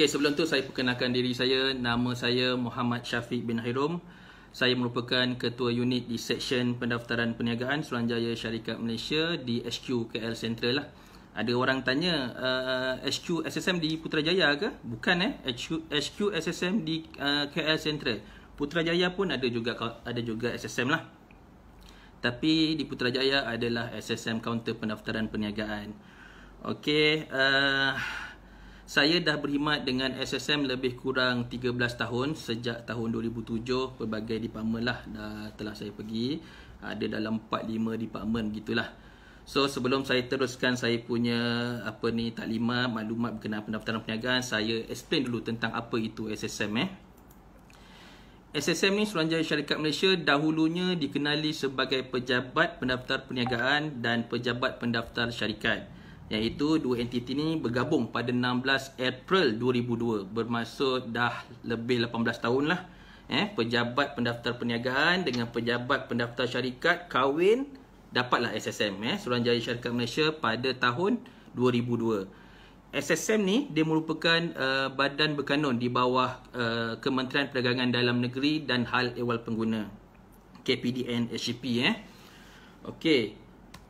Okay sebelum tu saya perkenalkan diri saya. Nama saya Muhammad Syafiq bin Hirom. Saya merupakan ketua unit di Seksyen Pendaftaran Perniagaan Suruhanjaya Syarikat Malaysia di HQ KL Central lah. Ada orang tanya, uh, HQ SSM di Putrajaya ke? Bukan eh, HQ, HQ SSM di uh, KL Central. Putrajaya pun ada juga ada juga SSM lah. Tapi di Putrajaya adalah SSM Kaunter Pendaftaran Perniagaan. Okey, uh, saya dah berkhidmat dengan SSM lebih kurang 13 tahun sejak tahun 2007 pelbagai department lah dah telah saya pergi. Ada dalam 4 5 department gitulah. So sebelum saya teruskan saya punya apa ni taklimat maklumat berkenaan pendaftaran perniagaan, saya explain dulu tentang apa itu SSM eh. SSM ni Suruhanjaya Syarikat Malaysia dahulunya dikenali sebagai Pejabat Pendaftar Perniagaan dan Pejabat Pendaftar Syarikat. Syarikat iaitu dua entiti ini bergabung pada 16 April 2002 bermaksud dah lebih 18 tahun lah eh, pejabat pendaftar perniagaan dengan pejabat pendaftar syarikat kahwin dapatlah SSM eh, Suruhanjaya Jari Syarikat Malaysia pada tahun 2002 SSM ni dia merupakan uh, badan berkanun di bawah uh, Kementerian Perdagangan Dalam Negeri dan Hal Ewal Pengguna KPDN HCP eh. Okey,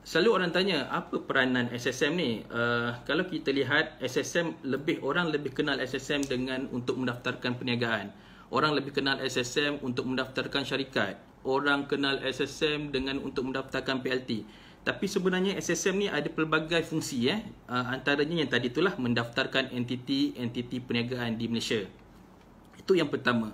Selalu orang tanya apa peranan SSM ni? Uh, kalau kita lihat SSM lebih orang lebih kenal SSM dengan untuk mendaftarkan perniagaan. Orang lebih kenal SSM untuk mendaftarkan syarikat. Orang kenal SSM dengan untuk mendaftarkan PLT. Tapi sebenarnya SSM ni ada pelbagai fungsi eh. Uh, antaranya yang tadi itulah mendaftarkan entiti-entiti perniagaan di Malaysia. Itu yang pertama.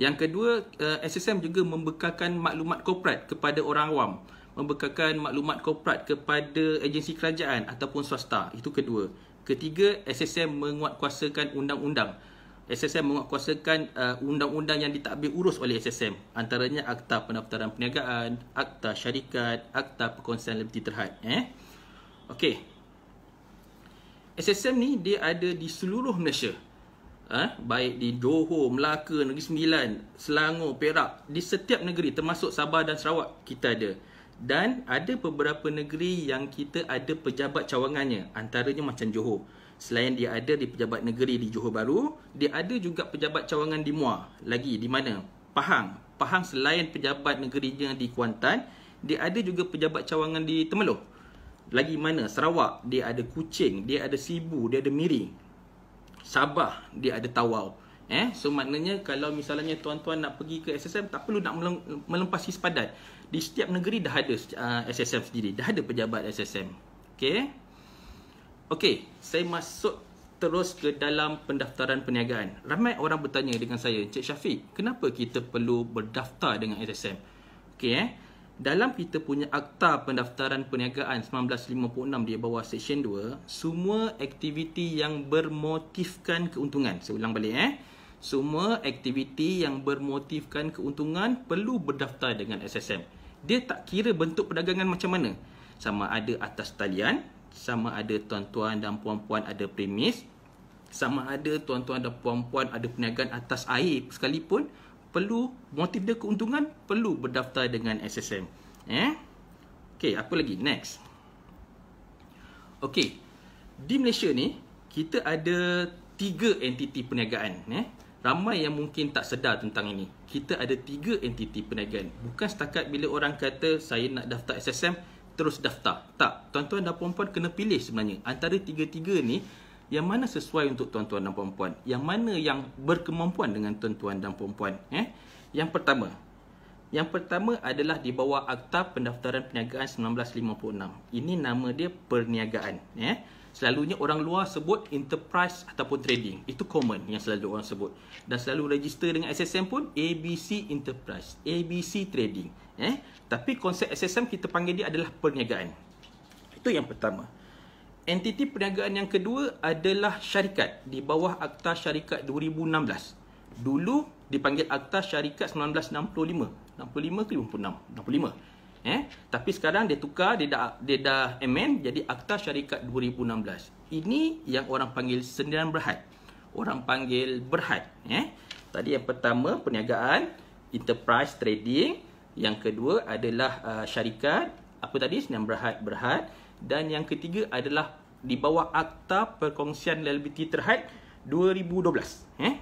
Yang kedua, uh, eh, SSM juga membekalkan maklumat korporat kepada orang awam membekalkan maklumat korporat kepada agensi kerajaan ataupun swasta. Itu kedua. Ketiga, SSM menguatkuasakan undang-undang. SSM menguatkuasakan uh, undang-undang yang ditakbir urus oleh SSM. Antaranya Akta Pendaftaran Perniagaan, Akta Syarikat, Akta Perkongsian Lebih Terhad. Eh? Okey. SSM ni dia ada di seluruh Malaysia. Eh? Baik di Johor, Melaka, Negeri Sembilan, Selangor, Perak. Di setiap negeri termasuk Sabah dan Sarawak kita ada dan ada beberapa negeri yang kita ada pejabat cawangannya antaranya macam Johor selain dia ada di pejabat negeri di Johor Bahru dia ada juga pejabat cawangan di Muar lagi di mana Pahang Pahang selain pejabat negeri yang di Kuantan dia ada juga pejabat cawangan di Temeloh lagi mana Sarawak dia ada Kuching dia ada Sibu dia ada Miring Sabah dia ada Tawau eh so maknanya kalau misalnya tuan-tuan nak pergi ke SSM tak perlu nak melempasi sepadan di setiap negeri dah ada uh, SSM sendiri dah ada pejabat SSM okey okey saya masuk terus ke dalam pendaftaran perniagaan ramai orang bertanya dengan saya Encik Syafiq kenapa kita perlu berdaftar dengan SSM okey eh dalam kita punya akta pendaftaran perniagaan 1956 di bawah section 2 semua aktiviti yang bermotifkan keuntungan saya ulang balik eh semua aktiviti yang bermotifkan keuntungan perlu berdaftar dengan SSM dia tak kira bentuk perdagangan macam mana sama ada atas talian sama ada tuan-tuan dan puan-puan ada premis sama ada tuan-tuan dan puan-puan ada perniagaan atas air sekalipun perlu motif dia keuntungan perlu berdaftar dengan SSM eh okey apa lagi next okey di Malaysia ni kita ada tiga entiti perniagaan eh ramai yang mungkin tak sedar tentang ini. Kita ada tiga entiti perniagaan. Bukan setakat bila orang kata saya nak daftar SSM, terus daftar. Tak, tuan-tuan dan puan-puan kena pilih sebenarnya. Antara tiga-tiga ni, yang mana sesuai untuk tuan-tuan dan puan-puan? Yang mana yang berkemampuan dengan tuan-tuan dan puan-puan? Eh? Yang pertama, yang pertama adalah di bawah Akta Pendaftaran Perniagaan 1956. Ini nama dia perniagaan. Eh? selalunya orang luar sebut enterprise ataupun trading. Itu common yang selalu orang sebut. Dan selalu register dengan SSM pun ABC Enterprise, ABC Trading. Eh, Tapi konsep SSM kita panggil dia adalah perniagaan. Itu yang pertama. Entiti perniagaan yang kedua adalah syarikat di bawah Akta Syarikat 2016. Dulu dipanggil Akta Syarikat 1965. 65 ke 56? 65. Eh? Tapi sekarang dia tukar, dia dah, dia dah amend jadi Akta Syarikat 2016. Ini yang orang panggil sendirian berhad. Orang panggil berhad. Eh? Tadi yang pertama, perniagaan, enterprise, trading. Yang kedua adalah uh, syarikat. Apa tadi? Sendirian berhad, berhad. Dan yang ketiga adalah di bawah Akta Perkongsian Liability Terhad 2012. Eh?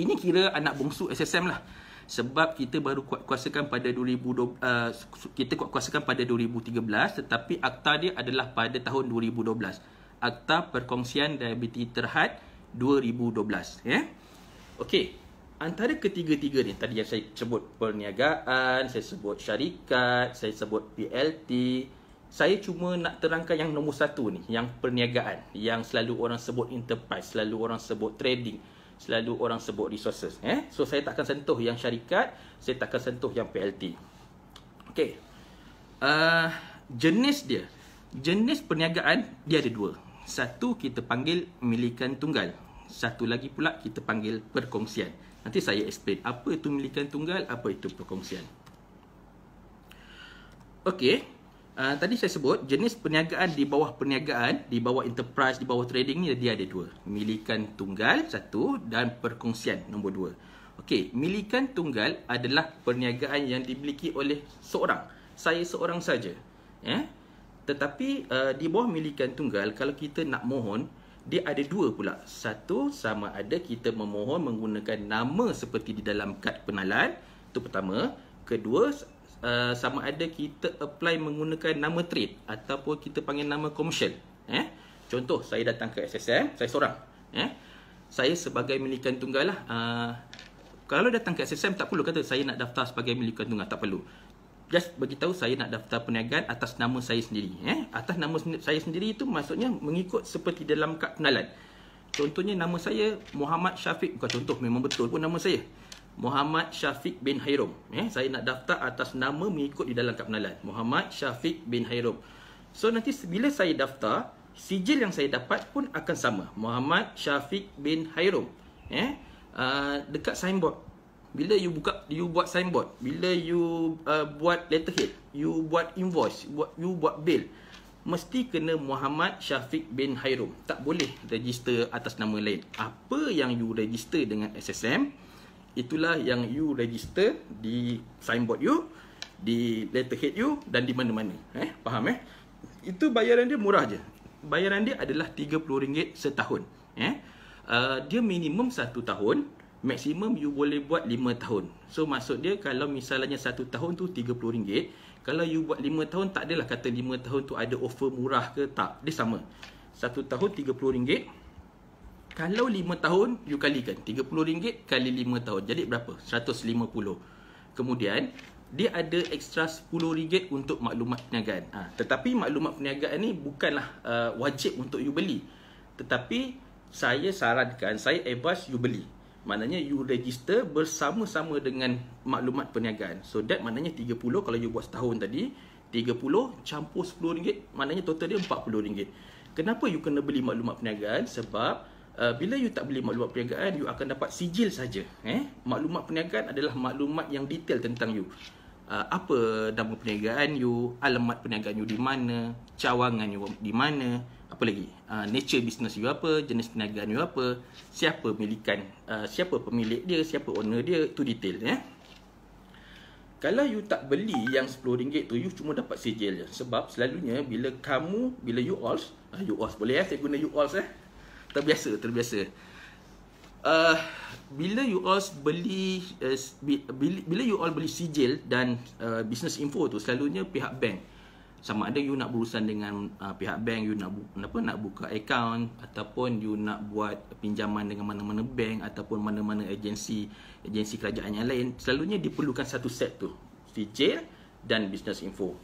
Ini kira anak bongsu SSM lah sebab kita baru kuat kuasakan pada 2020 uh, kita kuat kuasakan pada 2013 tetapi akta dia adalah pada tahun 2012 akta perkongsian diabetes terhad 2012 ya yeah? okey antara ketiga-tiga ni tadi yang saya sebut perniagaan saya sebut syarikat saya sebut PLT saya cuma nak terangkan yang nombor satu ni, yang perniagaan, yang selalu orang sebut enterprise, selalu orang sebut trading selalu orang sebut resources eh so saya takkan sentuh yang syarikat saya takkan sentuh yang PLT Okay, uh, jenis dia jenis perniagaan dia ada dua satu kita panggil milikan tunggal satu lagi pula kita panggil perkongsian nanti saya explain apa itu milikan tunggal apa itu perkongsian okey Ah, tadi saya sebut jenis perniagaan di bawah perniagaan, di bawah enterprise, di bawah trading ni dia ada dua. Milikan tunggal satu dan perkongsian nombor dua. Okey, milikan tunggal adalah perniagaan yang dimiliki oleh seorang. Saya seorang saja. Ya. Eh? Tetapi uh, di bawah milikan tunggal kalau kita nak mohon dia ada dua pula. Satu sama ada kita memohon menggunakan nama seperti di dalam kad penalan. Itu pertama. Kedua Eh, sama ada kita apply menggunakan nama trade ataupun kita panggil nama commercial eh contoh saya datang ke SSM saya seorang eh saya sebagai milikan tunggal lah uh, kalau datang ke SSM tak perlu kata saya nak daftar sebagai milikan tunggal tak perlu just bagi tahu saya nak daftar perniagaan atas nama saya sendiri eh atas nama saya sendiri itu maksudnya mengikut seperti dalam kad kenalan contohnya nama saya Muhammad Syafiq bukan contoh memang betul pun nama saya Muhammad Syafiq bin Hairum. Eh, saya nak daftar atas nama mengikut di dalam kad pengenalan. Muhammad Syafiq bin Hairum. So nanti bila saya daftar, sijil yang saya dapat pun akan sama. Muhammad Syafiq bin Hairum. Eh, uh, dekat signboard. Bila you buka, you buat signboard. Bila you uh, buat letterhead. You buat invoice. Buat, you buat bill. Mesti kena Muhammad Syafiq bin Hairum. Tak boleh register atas nama lain. Apa yang you register dengan SSM, itulah yang you register di signboard you, di letterhead you dan di mana-mana. Eh, faham eh? Itu bayaran dia murah je. Bayaran dia adalah RM30 setahun. Eh, uh, dia minimum satu tahun, maksimum you boleh buat lima tahun. So maksud dia kalau misalnya satu tahun tu RM30, kalau you buat lima tahun tak adalah kata lima tahun tu ada offer murah ke tak. Dia sama. Satu tahun RM30, kalau 5 tahun, you kalikan. RM30 kali 5 tahun. Jadi berapa? RM150. Kemudian, dia ada ekstra RM10 untuk maklumat perniagaan. Ha, tetapi maklumat perniagaan ni bukanlah uh, wajib untuk you beli. Tetapi, saya sarankan, saya advise you beli. Maknanya you register bersama-sama dengan maklumat perniagaan. So that maknanya 30 kalau you buat setahun tadi, 30 campur RM10, maknanya total dia RM40. Kenapa you kena beli maklumat perniagaan? Sebab uh, bila you tak beli maklumat perniagaan you akan dapat sijil saja eh maklumat perniagaan adalah maklumat yang detail tentang you uh, apa nama perniagaan you alamat perniagaan you di mana cawangan you di mana apa lagi uh, nature business you apa jenis perniagaan you apa siapa milikan uh, siapa pemilik dia siapa owner dia tu detail eh kalau you tak beli yang RM10 tu, you cuma dapat sijil je. Sebab selalunya bila kamu, bila you alls, uh, you alls boleh eh, saya guna you alls eh terbiasa terbiasa uh, bila you all beli uh, bila, you all beli sijil dan uh, business info tu selalunya pihak bank sama ada you nak berurusan dengan uh, pihak bank you nak apa nak buka account ataupun you nak buat pinjaman dengan mana-mana bank ataupun mana-mana agensi agensi kerajaan yang lain selalunya diperlukan satu set tu sijil dan business info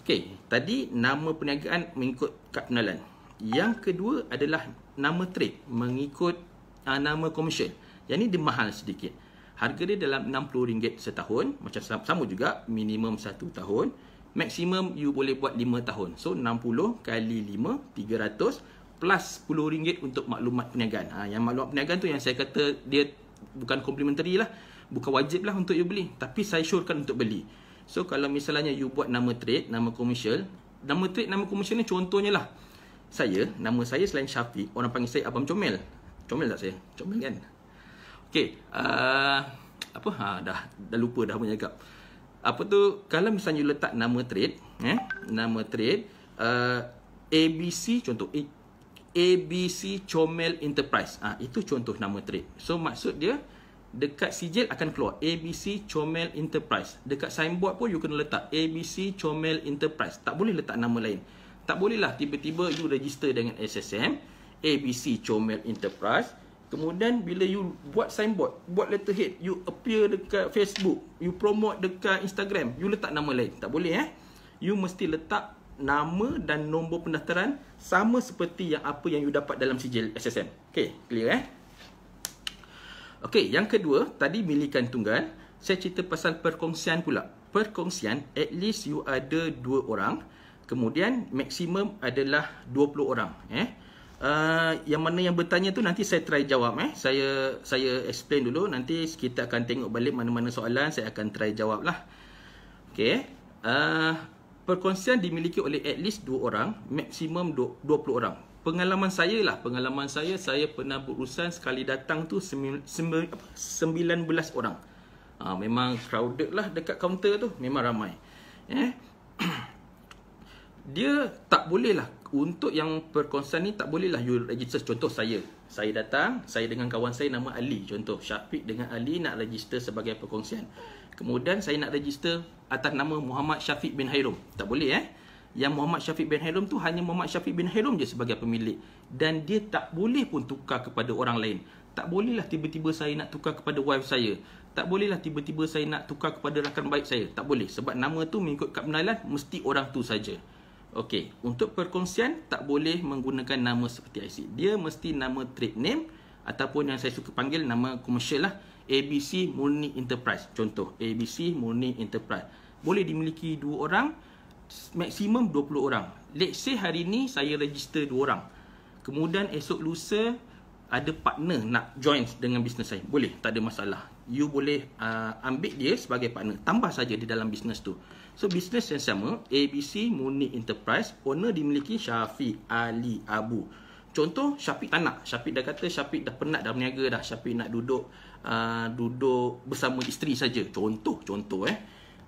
Okey, tadi nama perniagaan mengikut kad penalan. Yang kedua adalah nama trade mengikut uh, nama komersial. Yang ni dia mahal sedikit. Harga dia dalam RM60 setahun. Macam sama juga minimum satu tahun. Maksimum you boleh buat 5 tahun. So 60 kali 5, 300 plus RM10 untuk maklumat perniagaan. Ha, yang maklumat perniagaan tu yang saya kata dia bukan complimentary lah. Bukan wajib lah untuk you beli. Tapi saya syorkan untuk beli. So kalau misalnya you buat nama trade, nama komersial. Nama trade, nama komersial ni contohnya lah saya, nama saya selain Syafiq, orang panggil saya Abang Comel. Comel tak saya? Comel kan? Okay, uh, apa? Ha, dah, dah lupa dah punya cakap. Apa tu, kalau misalnya letak nama trade, eh, nama trade, uh, ABC contoh, A, ABC Comel Enterprise. Ah ha, itu contoh nama trade. So, maksud dia, dekat sijil akan keluar ABC Comel Enterprise. Dekat signboard pun you kena letak ABC Comel Enterprise. Tak boleh letak nama lain. Tak bolehlah tiba-tiba you register dengan SSM ABC Chomel Enterprise Kemudian bila you buat signboard Buat letterhead You appear dekat Facebook You promote dekat Instagram You letak nama lain Tak boleh eh You mesti letak nama dan nombor pendaftaran Sama seperti yang apa yang you dapat dalam sijil SSM Okay, clear eh Okay, yang kedua Tadi milikan tunggal Saya cerita pasal perkongsian pula Perkongsian, at least you ada dua orang Kemudian maksimum adalah 20 orang eh. Uh, yang mana yang bertanya tu nanti saya try jawab eh. Saya saya explain dulu nanti kita akan tengok balik mana-mana soalan saya akan try jawablah. Okay. Uh, perkongsian dimiliki oleh at least 2 orang, maksimum 20 orang. Pengalaman saya lah, pengalaman saya saya pernah berurusan sekali datang tu 19 orang. Uh, memang crowded lah dekat kaunter tu, memang ramai. Eh. dia tak bolehlah untuk yang perkonsan ni tak bolehlah you register contoh saya saya datang saya dengan kawan saya nama Ali contoh Syafiq dengan Ali nak register sebagai perkonsan kemudian saya nak register atas nama Muhammad Syafiq bin Hairum tak boleh eh yang Muhammad Syafiq bin Hairum tu hanya Muhammad Syafiq bin Hairum je sebagai pemilik dan dia tak boleh pun tukar kepada orang lain tak bolehlah tiba-tiba saya nak tukar kepada wife saya tak bolehlah tiba-tiba saya nak tukar kepada rakan baik saya tak boleh sebab nama tu mengikut kat penalan mesti orang tu saja Okey, untuk perkongsian tak boleh menggunakan nama seperti IC. Dia mesti nama trade name ataupun yang saya suka panggil nama komersial lah. ABC Murni Enterprise. Contoh, ABC Murni Enterprise. Boleh dimiliki dua orang, maksimum 20 orang. Let's say hari ni saya register dua orang. Kemudian esok lusa ada partner nak join dengan bisnes saya. Boleh, tak ada masalah. You boleh uh, ambil dia sebagai partner. Tambah saja di dalam bisnes tu. So bisnes yang sama ABC Muni Enterprise Owner dimiliki Syafiq Ali Abu Contoh Syafiq tak nak Syafiq dah kata Syafiq dah penat dah berniaga dah Syafiq nak duduk uh, Duduk bersama isteri saja. Contoh Contoh eh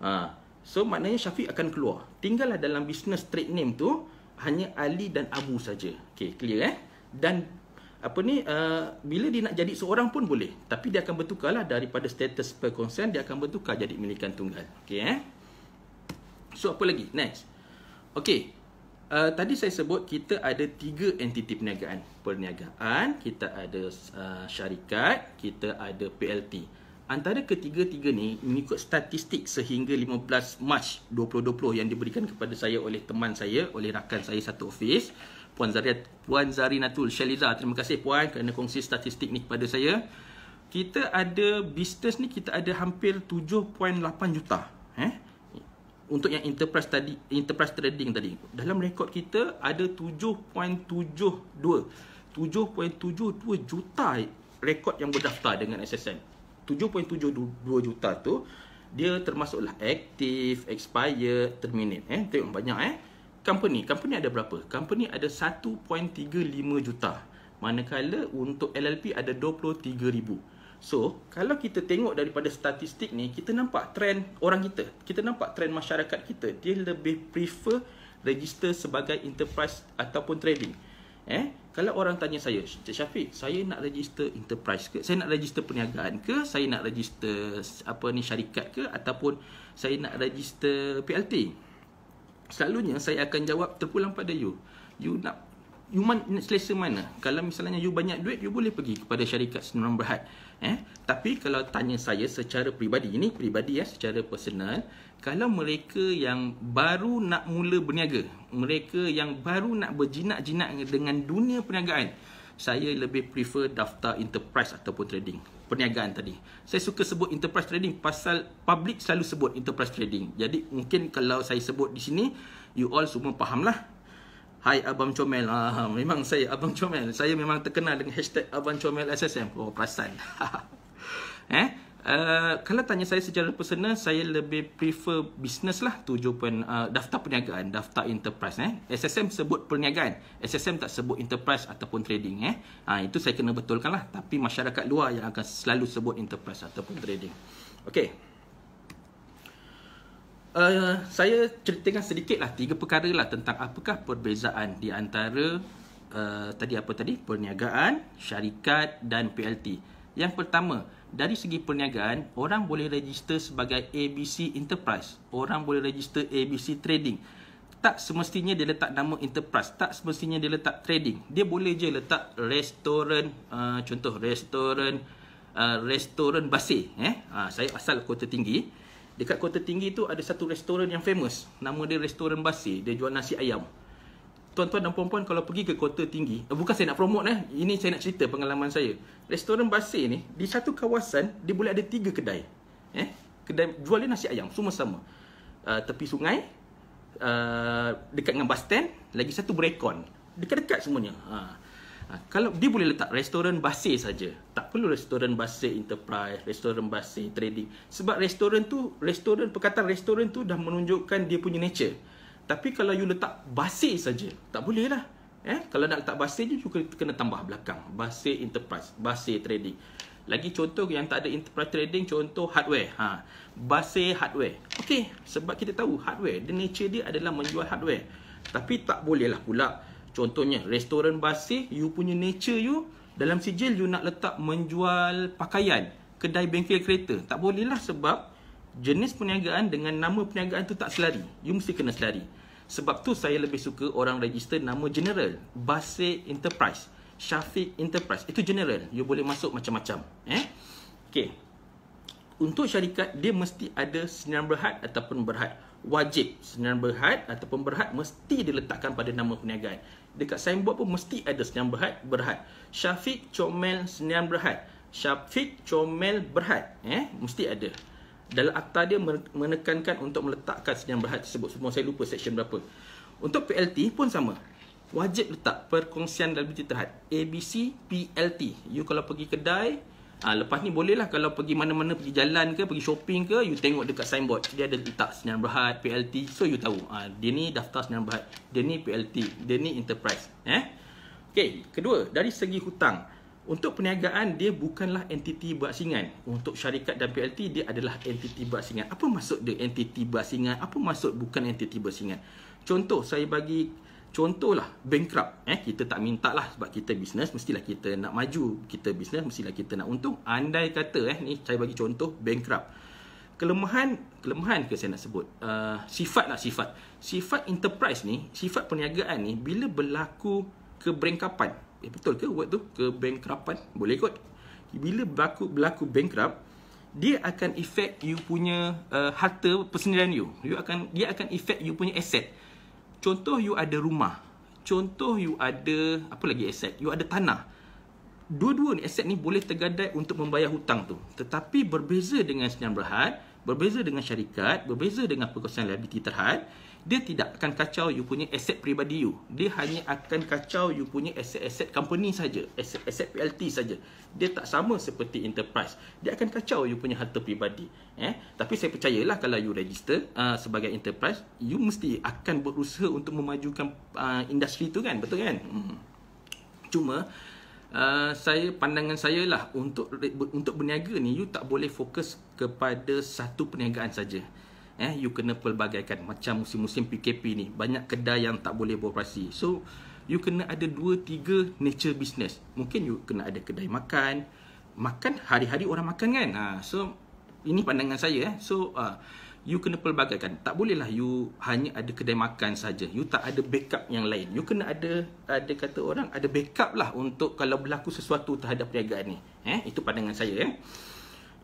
uh, So maknanya Syafiq akan keluar Tinggallah dalam bisnes trade name tu Hanya Ali dan Abu saja. Okay clear eh Dan apa ni uh, bila dia nak jadi seorang pun boleh tapi dia akan bertukarlah daripada status per consent dia akan bertukar jadi milikan tunggal okey eh So apa lagi? Next. Okay. Uh, tadi saya sebut kita ada tiga entiti perniagaan. Perniagaan, kita ada uh, syarikat, kita ada PLT. Antara ketiga-tiga ni mengikut statistik sehingga 15 Mac 2020 yang diberikan kepada saya oleh teman saya, oleh rakan saya satu ofis. Puan Zari, Puan Zari Natul Shaliza. Terima kasih Puan kerana kongsi statistik ni kepada saya. Kita ada bisnes ni kita ada hampir 7.8 juta. Eh? untuk yang enterprise tadi enterprise trading tadi dalam rekod kita ada 7.72 7.72 juta rekod yang berdaftar dengan SSM 7.72 juta tu dia termasuklah active, expired, terminate eh tengok banyak eh company company ada berapa company ada 1.35 juta manakala untuk LLP ada 23000 So, kalau kita tengok daripada statistik ni, kita nampak trend orang kita. Kita nampak trend masyarakat kita. Dia lebih prefer register sebagai enterprise ataupun trading. Eh, kalau orang tanya saya, Cik Syafiq, saya nak register enterprise ke? Saya nak register perniagaan ke? Saya nak register apa ni syarikat ke? Ataupun saya nak register PLT? Selalunya saya akan jawab terpulang pada you. You nak you man, selesa mana? Kalau misalnya you banyak duit, you boleh pergi kepada syarikat Senorang Berhad eh tapi kalau tanya saya secara peribadi ini peribadi ya secara personal kalau mereka yang baru nak mula berniaga mereka yang baru nak berjinak-jinak dengan dunia perniagaan saya lebih prefer daftar enterprise ataupun trading perniagaan tadi saya suka sebut enterprise trading pasal public selalu sebut enterprise trading jadi mungkin kalau saya sebut di sini you all semua fahamlah Hai Abang Comel. Ha, memang saya Abang Comel. Saya memang terkenal dengan hashtag Abang Comel SSM. Oh, perasan. eh? Uh, kalau tanya saya secara personal saya lebih prefer bisnes lah tujuh pen, uh, daftar perniagaan daftar enterprise eh SSM sebut perniagaan SSM tak sebut enterprise ataupun trading eh ha, itu saya kena betulkan lah tapi masyarakat luar yang akan selalu sebut enterprise ataupun trading Okay uh, saya ceritakan sedikit lah tiga perkara lah tentang apakah perbezaan di antara uh, tadi apa tadi perniagaan, syarikat dan PLT. Yang pertama, dari segi perniagaan, orang boleh register sebagai ABC Enterprise. Orang boleh register ABC Trading. Tak semestinya dia letak nama Enterprise. Tak semestinya dia letak Trading. Dia boleh je letak restoran, uh, contoh restoran, uh, restoran basi. Eh? Uh, saya asal kota tinggi. Dekat kota tinggi tu ada satu restoran yang famous Nama dia restoran basi Dia jual nasi ayam Tuan-tuan dan puan-puan kalau pergi ke kota tinggi eh, Bukan saya nak promote eh Ini saya nak cerita pengalaman saya Restoran basi ni Di satu kawasan Dia boleh ada tiga kedai eh? Kedai jual dia nasi ayam Semua sama uh, Tepi sungai uh, Dekat dengan bus stand Lagi satu berekon Dekat-dekat semuanya uh. Ha, kalau dia boleh letak restoran basis saja tak perlu restoran basis enterprise restoran basis trading sebab restoran tu restoran perkataan restoran tu dah menunjukkan dia punya nature tapi kalau you letak basis saja tak boleh lah eh kalau nak letak basis je juga kena tambah belakang basis enterprise basis trading lagi contoh yang tak ada enterprise trading contoh hardware ha basis hardware okey sebab kita tahu hardware the nature dia adalah menjual hardware tapi tak bolehlah pula Contohnya, restoran basih, you punya nature you, dalam sijil you nak letak menjual pakaian, kedai bengkel kereta. Tak bolehlah sebab jenis perniagaan dengan nama perniagaan tu tak selari. You mesti kena selari. Sebab tu saya lebih suka orang register nama general. Basih Enterprise. Syafiq Enterprise. Itu general. You boleh masuk macam-macam. Eh? Okay. Untuk syarikat, dia mesti ada senyaran berhad ataupun berhad. Wajib senyaran berhad ataupun berhad mesti diletakkan pada nama perniagaan dekat signboard pun mesti ada Senyam Berhad Berhad. Syafiq Comel Senyam Berhad. Syafiq Comel Berhad. Eh, mesti ada. Dalam akta dia menekankan untuk meletakkan Senyam Berhad tersebut. Semua saya lupa section berapa. Untuk PLT pun sama. Wajib letak perkongsian dalam bilik terhad. ABC PLT. You kalau pergi kedai, Ha, lepas ni bolehlah kalau pergi mana-mana pergi jalan ke pergi shopping ke you tengok dekat signboard dia ada letak Senyap Berhad PLT so you tahu ha, dia ni daftar Senyap Berhad dia ni PLT dia ni enterprise eh Okay kedua dari segi hutang untuk perniagaan dia bukanlah entiti berasingan untuk syarikat dan PLT dia adalah entiti berasingan apa maksud dia entiti berasingan apa maksud bukan entiti berasingan contoh saya bagi Contohlah bankrupt eh kita tak minta lah sebab kita bisnes mestilah kita nak maju kita bisnes mestilah kita nak untung andai kata eh ni saya bagi contoh bankrupt kelemahan kelemahan ke saya nak sebut uh, sifat lah sifat sifat enterprise ni sifat perniagaan ni bila berlaku kebengkapan eh, betul ke word tu kebengkapan boleh kot bila berlaku berlaku bankrupt dia akan effect you punya uh, harta persendirian you you akan dia akan effect you punya asset Contoh you ada rumah. Contoh you ada apa lagi aset? You ada tanah. Dua-dua ni aset ni boleh tergadai untuk membayar hutang tu. Tetapi berbeza dengan senyap berhad, berbeza dengan syarikat, berbeza dengan perkongsian liability terhad, dia tidak akan kacau you punya aset peribadi you dia hanya akan kacau you punya aset-aset company saja aset-aset PLT saja dia tak sama seperti enterprise dia akan kacau you punya harta peribadi eh tapi saya percayalah kalau you register uh, sebagai enterprise you mesti akan berusaha untuk memajukan uh, industri tu kan betul kan hmm. cuma Uh, saya pandangan saya lah untuk untuk berniaga ni you tak boleh fokus kepada satu perniagaan saja eh you kena pelbagaikan macam musim-musim PKP ni banyak kedai yang tak boleh beroperasi so you kena ada 2 3 nature business mungkin you kena ada kedai makan makan hari-hari orang makan kan ha so ini pandangan saya eh so uh, you kena pelbagaikan tak bolehlah you hanya ada kedai makan saja you tak ada backup yang lain you kena ada ada kata orang ada backup lah untuk kalau berlaku sesuatu terhadap perniagaan ni eh itu pandangan saya eh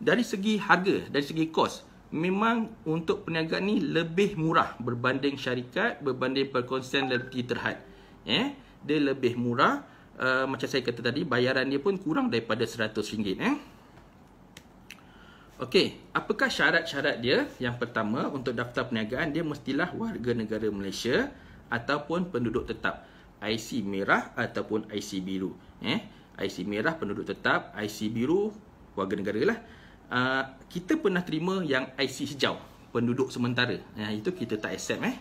dari segi harga dari segi kos memang untuk peniaga ni lebih murah berbanding syarikat berbanding perkongsian lebih terhad eh dia lebih murah uh, macam saya kata tadi bayaran dia pun kurang daripada RM100 eh Okey, apakah syarat-syarat dia? Yang pertama, untuk daftar perniagaan, dia mestilah warga negara Malaysia ataupun penduduk tetap. IC merah ataupun IC biru. Eh, IC merah penduduk tetap, IC biru warga negara lah. Ah, kita pernah terima yang IC hijau penduduk sementara ya, itu kita tak accept eh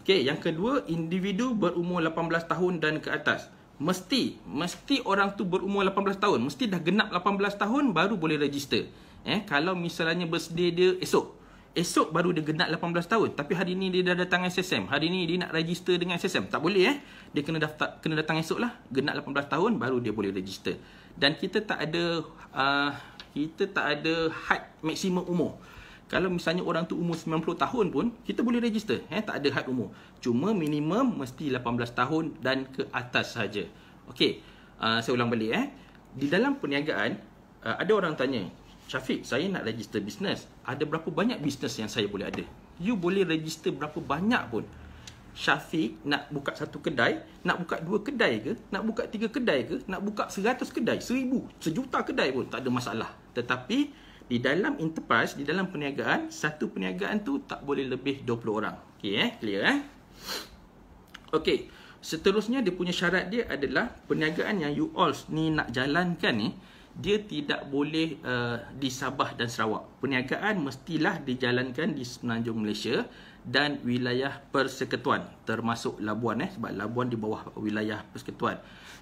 okey yang kedua individu berumur 18 tahun dan ke atas mesti mesti orang tu berumur 18 tahun mesti dah genap 18 tahun baru boleh register eh kalau misalnya birthday dia esok esok baru dia genap 18 tahun tapi hari ni dia dah datang SSM hari ni dia nak register dengan SSM tak boleh eh dia kena daftar kena datang esok lah genap 18 tahun baru dia boleh register dan kita tak ada uh, kita tak ada had maksimum umur. Kalau misalnya orang tu umur 90 tahun pun, kita boleh register. Eh? Tak ada had umur. Cuma minimum mesti 18 tahun dan ke atas sahaja. Okey, uh, saya ulang balik. Eh? Di dalam perniagaan, uh, ada orang tanya, Syafiq, saya nak register bisnes. Ada berapa banyak bisnes yang saya boleh ada? You boleh register berapa banyak pun. Syafiq nak buka satu kedai, nak buka dua kedai ke, nak buka tiga kedai ke, nak buka seratus kedai, seribu, sejuta kedai pun tak ada masalah. Tetapi di dalam enterprise, di dalam perniagaan, satu perniagaan tu tak boleh lebih 20 orang. Okay, eh? clear eh? Okay, seterusnya dia punya syarat dia adalah perniagaan yang you all ni nak jalankan ni, dia tidak boleh uh, eh, di Sabah dan Sarawak. Perniagaan mestilah dijalankan di Semenanjung Malaysia dan wilayah persekutuan termasuk Labuan eh sebab Labuan di bawah wilayah persekutuan.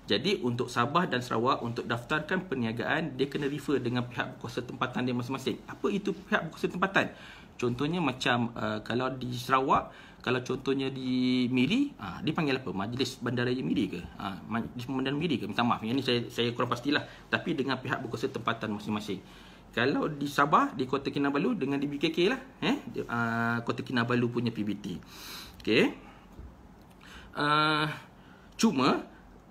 Jadi untuk Sabah dan Sarawak untuk daftarkan perniagaan dia kena refer dengan pihak berkuasa tempatan dia masing-masing. Apa itu pihak berkuasa tempatan? Contohnya macam uh, kalau di Sarawak, kalau contohnya di Miri, ah uh, dipanggil apa? Majlis Bandaraya Miri ke? Ah uh, Majlis Bandaraya Miri ke? Minta maaf, yang ini saya saya kurang pastilah tapi dengan pihak berkuasa tempatan masing-masing kalau di Sabah di Kota Kinabalu dengan di BKK lah eh uh, Kota Kinabalu punya PBT okay. uh, cuma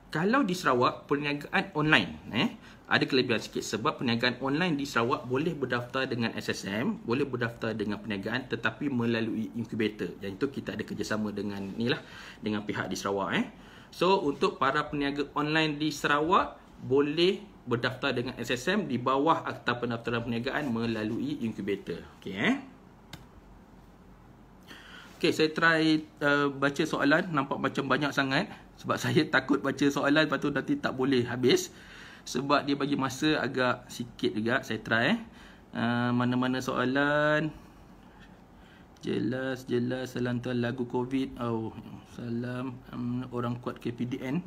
kalau di Sarawak perniagaan online eh ada kelebihan sikit sebab perniagaan online di Sarawak boleh berdaftar dengan SSM, boleh berdaftar dengan perniagaan tetapi melalui incubator. Yang itu kita ada kerjasama dengan ni lah, dengan pihak di Sarawak eh. So untuk para peniaga online di Sarawak boleh berdaftar dengan SSM di bawah akta pendaftaran perniagaan melalui Inkubator. Okey eh. Okey, saya try uh, baca soalan nampak macam banyak sangat sebab saya takut baca soalan lepas tu nanti tak boleh habis sebab dia bagi masa agak sikit juga saya try eh. Uh, mana-mana soalan jelas jelas selantar lagu covid oh salam um, orang kuat KPDN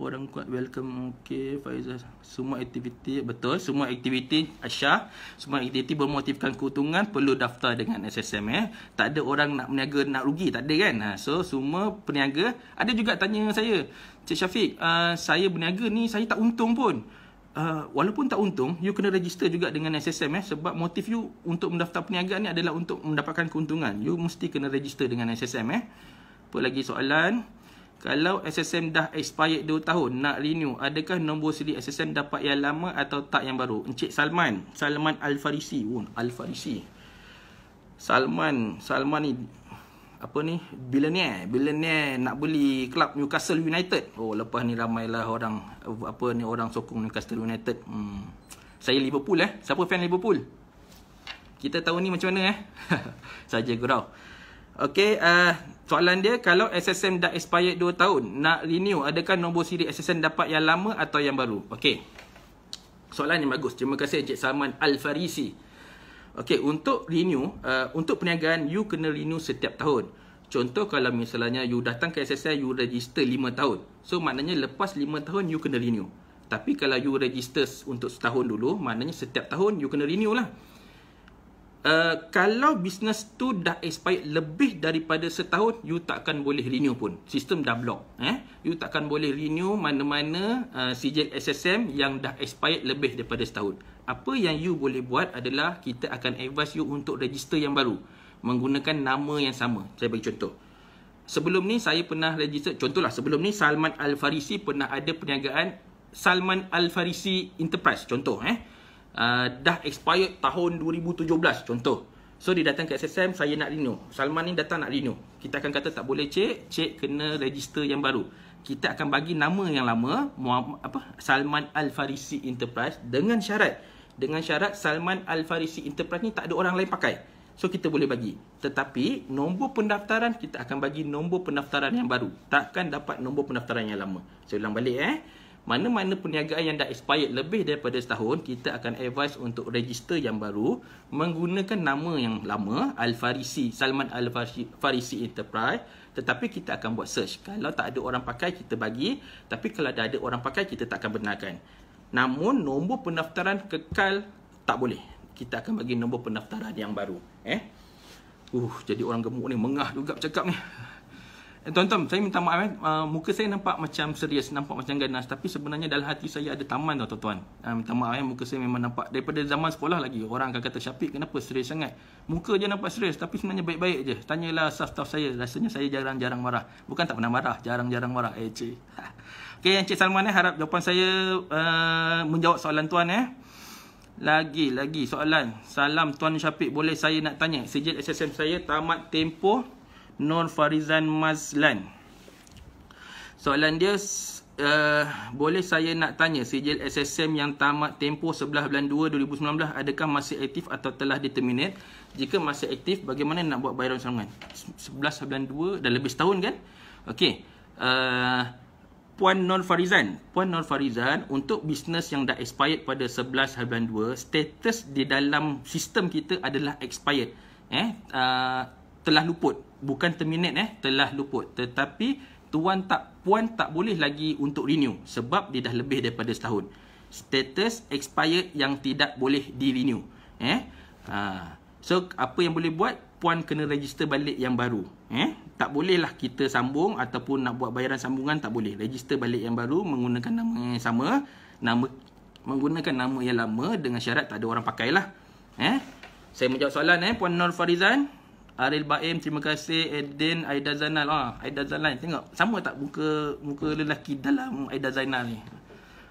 orang kuat welcome okay Faizal semua aktiviti betul semua aktiviti Asha semua aktiviti bermotifkan keuntungan perlu daftar dengan SSM eh tak ada orang nak berniaga nak rugi tak ada kan ha, so semua peniaga ada juga tanya saya Cik Syafiq uh, saya berniaga ni saya tak untung pun uh, walaupun tak untung you kena register juga dengan SSM eh sebab motif you untuk mendaftar perniagaan ni adalah untuk mendapatkan keuntungan you mesti kena register dengan SSM eh apa lagi soalan? Kalau SSM dah expired 2 tahun nak renew, adakah nombor siri SSM dapat yang lama atau tak yang baru? Encik Salman, Salman Al Farisi, Wun Al Farisi. Salman, Salman ni apa ni? Billionaire, billionaire nak beli kelab Newcastle United. Oh, lepas ni ramailah orang apa ni orang sokong Newcastle United. Hmm. Saya Liverpool eh. Siapa fan Liverpool? Kita tahu ni macam mana eh? Saja gurau. Okay, uh, Soalan dia, kalau SSM dah expired 2 tahun, nak renew, adakah nombor siri SSM dapat yang lama atau yang baru? Okey. Soalan yang bagus. Terima kasih Encik Salman Al-Farisi. Okey, untuk renew, uh, untuk perniagaan, you kena renew setiap tahun. Contoh kalau misalnya you datang ke SSM, you register 5 tahun. So, maknanya lepas 5 tahun, you kena renew. Tapi kalau you register untuk setahun dulu, maknanya setiap tahun, you kena renew lah. Eh, kalau bisnes tu dah expired lebih daripada setahun, you takkan boleh renew pun. Sistem dah block. Eh? You takkan boleh renew mana-mana uh, sijil SSM yang dah expired lebih daripada setahun. Apa yang you boleh buat adalah kita akan advise you untuk register yang baru. Menggunakan nama yang sama. Saya bagi contoh. Sebelum ni saya pernah register, contohlah sebelum ni Salman Al-Farisi pernah ada perniagaan Salman Al-Farisi Enterprise. Contoh eh. Uh, dah expired tahun 2017 contoh. So dia datang ke SSM saya nak renew. Salman ni datang nak renew. Kita akan kata tak boleh cik, cik kena register yang baru. Kita akan bagi nama yang lama Muhammad, apa Salman Al Farisi Enterprise dengan syarat dengan syarat Salman Al Farisi Enterprise ni tak ada orang lain pakai. So kita boleh bagi. Tetapi nombor pendaftaran kita akan bagi nombor pendaftaran yang baru. Takkan dapat nombor pendaftaran yang lama. Saya ulang balik eh. Mana-mana perniagaan yang dah expired lebih daripada setahun, kita akan advise untuk register yang baru menggunakan nama yang lama, Al-Farisi, Salman Al-Farisi Enterprise. Tetapi kita akan buat search. Kalau tak ada orang pakai, kita bagi. Tapi kalau dah ada orang pakai, kita tak akan benarkan. Namun, nombor pendaftaran kekal tak boleh. Kita akan bagi nombor pendaftaran yang baru. Eh, uh, Jadi orang gemuk ni mengah juga cakap ni. Eh, tuan-tuan, saya minta maaf eh. Uh, muka saya nampak macam serius, nampak macam ganas. Tapi sebenarnya dalam hati saya ada taman tau, tuan-tuan. Uh, minta maaf eh. Muka saya memang nampak daripada zaman sekolah lagi. Orang akan kata, Syafiq kenapa serius sangat? Muka je nampak serius. Tapi sebenarnya baik-baik je. Tanyalah staff-staff saya. Rasanya saya jarang-jarang marah. Bukan tak pernah marah. Jarang-jarang marah. Eh, cik. Okey, Encik Salman eh. Harap jawapan saya uh, menjawab soalan tuan eh. Lagi, lagi soalan. Salam Tuan Syafiq. Boleh saya nak tanya? Sijil SSM saya tamat tempoh Nur Farizan Mazlan. Soalan dia, uh, boleh saya nak tanya sijil SSM yang tamat tempoh sebelah bulan 2 2019 adakah masih aktif atau telah diterminate? Jika masih aktif, bagaimana nak buat bayaran sambungan? Sebelah bulan 2 dah lebih setahun kan? Okey. Uh, Puan Nur Farizan, Puan Nur Farizan untuk bisnes yang dah expired pada 11 Harbulan 2, status di dalam sistem kita adalah expired. Eh, uh, telah luput bukan terminate eh telah luput tetapi tuan tak puan tak boleh lagi untuk renew sebab dia dah lebih daripada setahun status expired yang tidak boleh di renew eh ha. so apa yang boleh buat puan kena register balik yang baru eh tak bolehlah kita sambung ataupun nak buat bayaran sambungan tak boleh register balik yang baru menggunakan nama yang sama nama menggunakan nama yang lama dengan syarat tak ada orang pakailah eh saya menjawab soalan eh puan Nur Farizan Aril Baim, terima kasih. Eden Aida Zainal. Ah, ha, Aida Zainal. Tengok, sama tak muka muka lelaki dalam Aida Zainal ni?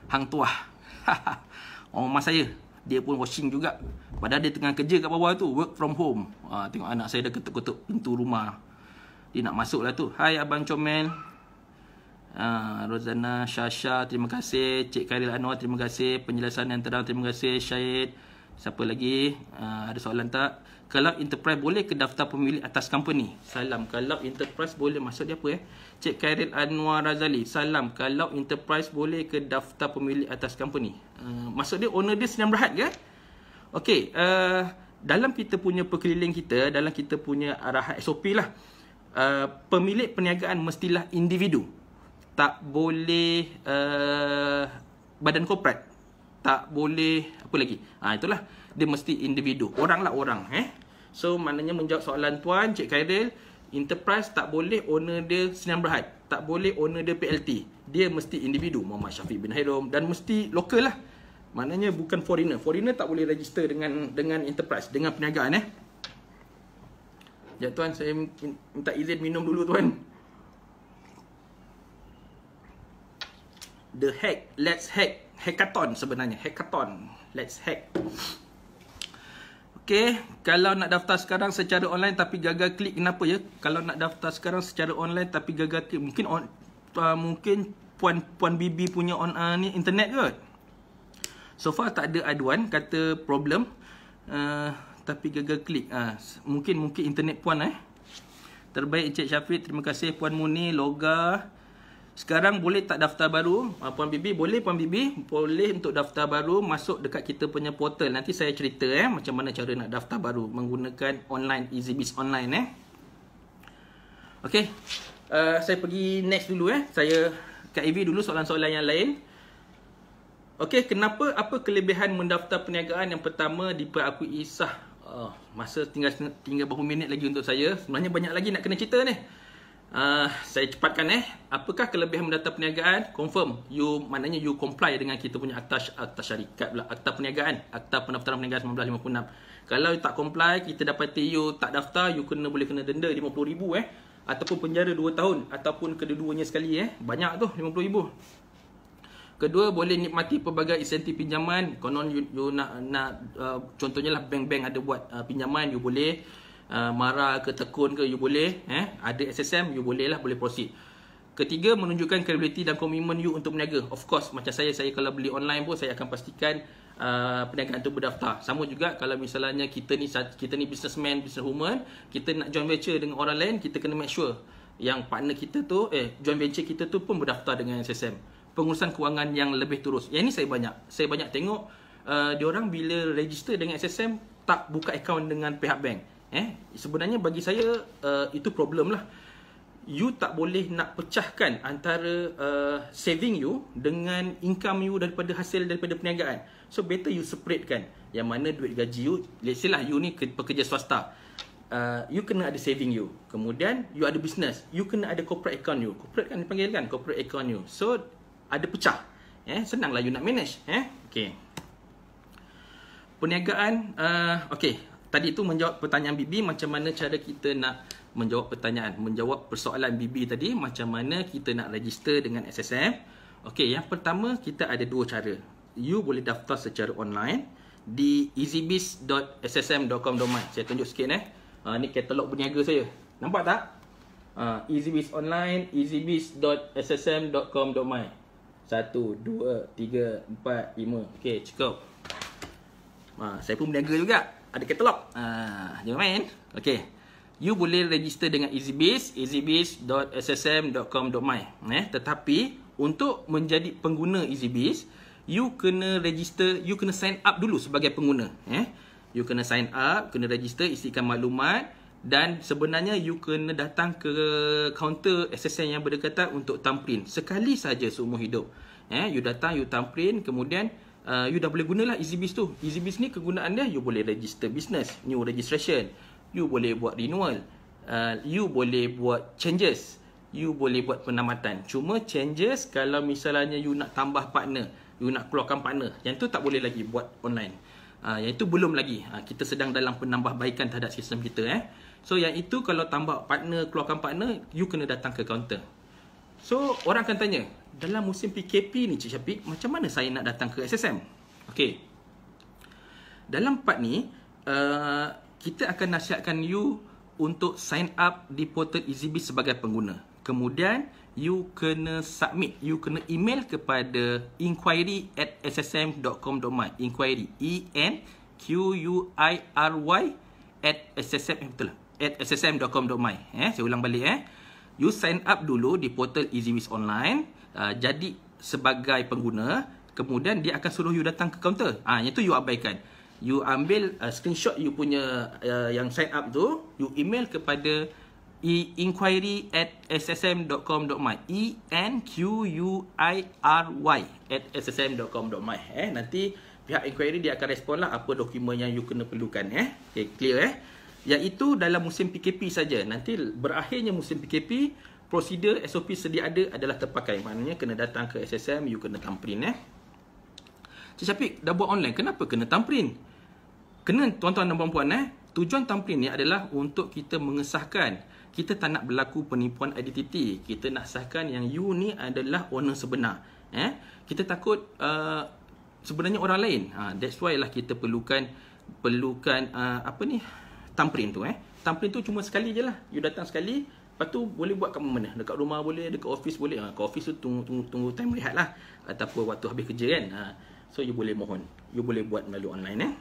Hang tuah. oh, mak saya. Dia pun washing juga. Padahal dia tengah kerja kat bawah tu. Work from home. Ha, tengok anak saya dah ketuk-ketuk pintu rumah. Dia nak masuk lah tu. Hai Abang Comel. Ha, ah, Rosana Shasha, terima kasih. Cik Khairil Anwar, terima kasih. Penjelasan yang terang, terima kasih. Syed, Siapa lagi? Ha, ada soalan Tak kalau enterprise boleh ke daftar pemilik atas company salam kalau enterprise boleh masuk dia apa eh cik Khairil Anwar Razali salam kalau enterprise boleh ke daftar pemilik atas company uh, maksud dia owner dia sedang berehat ke okey uh, dalam kita punya perkeliling kita dalam kita punya arahan SOP lah uh, pemilik perniagaan mestilah individu tak boleh uh, badan korporat tak boleh apa lagi ha itulah dia mesti individu. Orang lah orang. Eh? So, maknanya menjawab soalan tuan, Cik Khairil, enterprise tak boleh owner dia Senyam Berhad. Tak boleh owner dia PLT. Dia mesti individu, Muhammad Syafiq bin Hairum. Dan mesti lokal lah. Maknanya bukan foreigner. Foreigner tak boleh register dengan dengan enterprise, dengan perniagaan. Eh? Ya tuan, saya minta izin minum dulu tuan. The hack, let's hack. Hackathon sebenarnya, hackathon. Let's hack. Okey, kalau nak daftar sekarang secara online tapi gagal klik kenapa ya? Kalau nak daftar sekarang secara online tapi gagal klik mungkin on, uh, mungkin puan puan bibi punya on uh, ni internet ke? So far tak ada aduan kata problem uh, tapi gagal klik. Uh, mungkin mungkin internet puan eh. Terbaik Encik Syafiq, terima kasih puan Muni, loga. Sekarang boleh tak daftar baru? Ah, Puan Bibi boleh Puan Bibi boleh untuk daftar baru masuk dekat kita punya portal. Nanti saya cerita eh macam mana cara nak daftar baru menggunakan online EasyBiz online eh. Okey. Uh, saya pergi next dulu eh. Saya Kak Ivy dulu soalan-soalan yang lain. Okey, kenapa apa kelebihan mendaftar perniagaan yang pertama diperakui sah? Uh, masa tinggal tinggal beberapa minit lagi untuk saya. Sebenarnya banyak lagi nak kena cerita ni. Uh, saya cepatkan eh. Apakah kelebihan mendata perniagaan? Confirm. You maknanya you comply dengan kita punya akta akta syarikat pula, akta perniagaan, akta pendaftaran perniagaan 1956. Kalau tak comply, kita dapat you tak daftar, you kena boleh kena denda 50,000 eh ataupun penjara 2 tahun ataupun kedua-duanya sekali eh. Banyak tu 50,000. Kedua, boleh nikmati pelbagai insentif pinjaman. Konon you, you nak nak uh, contohnya lah bank-bank ada buat uh, pinjaman, you boleh uh, marah ke tekun ke you boleh eh ada SSM you boleh lah boleh proceed ketiga menunjukkan credibility dan komitmen you untuk berniaga of course macam saya saya kalau beli online pun saya akan pastikan Uh, perniagaan tu berdaftar Sama juga kalau misalnya kita ni Kita ni businessman, businesswoman Kita nak join venture dengan orang lain Kita kena make sure Yang partner kita tu Eh, join venture kita tu pun berdaftar dengan SSM Pengurusan kewangan yang lebih terus Yang ni saya banyak Saya banyak tengok uh, Diorang bila register dengan SSM Tak buka account dengan pihak bank Eh, sebenarnya bagi saya uh, itu problem lah. You tak boleh nak pecahkan antara uh, saving you dengan income you daripada hasil daripada perniagaan. So better you separate kan. Yang mana duit gaji you, let's say lah you ni pekerja swasta. Uh, you kena ada saving you. Kemudian you ada business. You kena ada corporate account you. Corporate kan dipanggil kan? Corporate account you. So ada pecah. Eh, senanglah you nak manage. Eh, okay. Perniagaan, uh, okay tadi tu menjawab pertanyaan Bibi macam mana cara kita nak menjawab pertanyaan, menjawab persoalan Bibi tadi macam mana kita nak register dengan SSM. Okey, yang pertama kita ada dua cara. You boleh daftar secara online di easybiz.ssm.com.my. Saya tunjuk sikit eh. Ha, ni katalog berniaga saya. Nampak tak? Ha, ah, easybiz online easybiz.ssm.com.my. Satu, dua, tiga, empat, lima. Okey, cukup. Ha, saya pun berniaga juga ada katalog. Ah, jangan main. Okey. You boleh register dengan EasyBiz, easybiz.ssm.com.my. Eh, tetapi untuk menjadi pengguna EasyBiz, you kena register, you kena sign up dulu sebagai pengguna, eh. You kena sign up, kena register, isikan maklumat dan sebenarnya you kena datang ke kaunter SSM yang berdekatan untuk tamprin sekali saja seumur hidup. Eh, you datang, you tamprin, kemudian Ah, you dah boleh guna lah EasyBiz tu. EasyBiz ni kegunaan dia, you boleh register business, new registration. You boleh buat renewal. Uh, you boleh buat changes. You boleh buat penamatan. Cuma changes kalau misalnya you nak tambah partner, you nak keluarkan partner. Yang tu tak boleh lagi buat online. Ha, yang itu belum lagi ha, Kita sedang dalam penambahbaikan terhadap sistem kita eh. So yang itu kalau tambah partner Keluarkan partner You kena datang ke counter. So orang akan tanya dalam musim PKP ni Cik Syafiq, macam mana saya nak datang ke SSM? Okey. Dalam part ni, uh, kita akan nasihatkan you untuk sign up di portal EasyBiz sebagai pengguna. Kemudian, you kena submit, you kena email kepada inquiry at ssm.com.my Inquiry, E-N-Q-U-I-R-Y at ssm, eh, betul lah, at ssm.com.my eh, Saya ulang balik eh. You sign up dulu di portal EasyBiz Online. Uh, jadi sebagai pengguna kemudian dia akan suruh you datang ke kaunter ah ha, yang tu you abaikan you ambil uh, screenshot you punya uh, yang sign up tu you email kepada inquiry at ssm.com.my e n q u i r y at ssm.com.my eh nanti pihak inquiry dia akan respon lah apa dokumen yang you kena perlukan eh okay, clear eh iaitu dalam musim PKP saja nanti berakhirnya musim PKP prosedur SOP sedia ada adalah terpakai. Maknanya kena datang ke SSM, you kena tamprin eh. Cik Syafiq dah buat online, kenapa kena tamprin? Kena tuan-tuan dan puan-puan eh. Tujuan tamprin ni adalah untuk kita mengesahkan kita tak nak berlaku penipuan identiti. Kita nak sahkan yang you ni adalah owner sebenar. Eh? Kita takut uh, sebenarnya orang lain. Ha, that's why lah kita perlukan perlukan uh, apa ni tamprin tu eh. Tamprin tu cuma sekali je lah. You datang sekali, Lepas tu boleh buat kat mana? Dekat rumah boleh, dekat office boleh. Ha, kat office tu tunggu tunggu tunggu time rehat lah. Ataupun waktu habis kerja kan. Ha, so you boleh mohon. You boleh buat melalui online eh.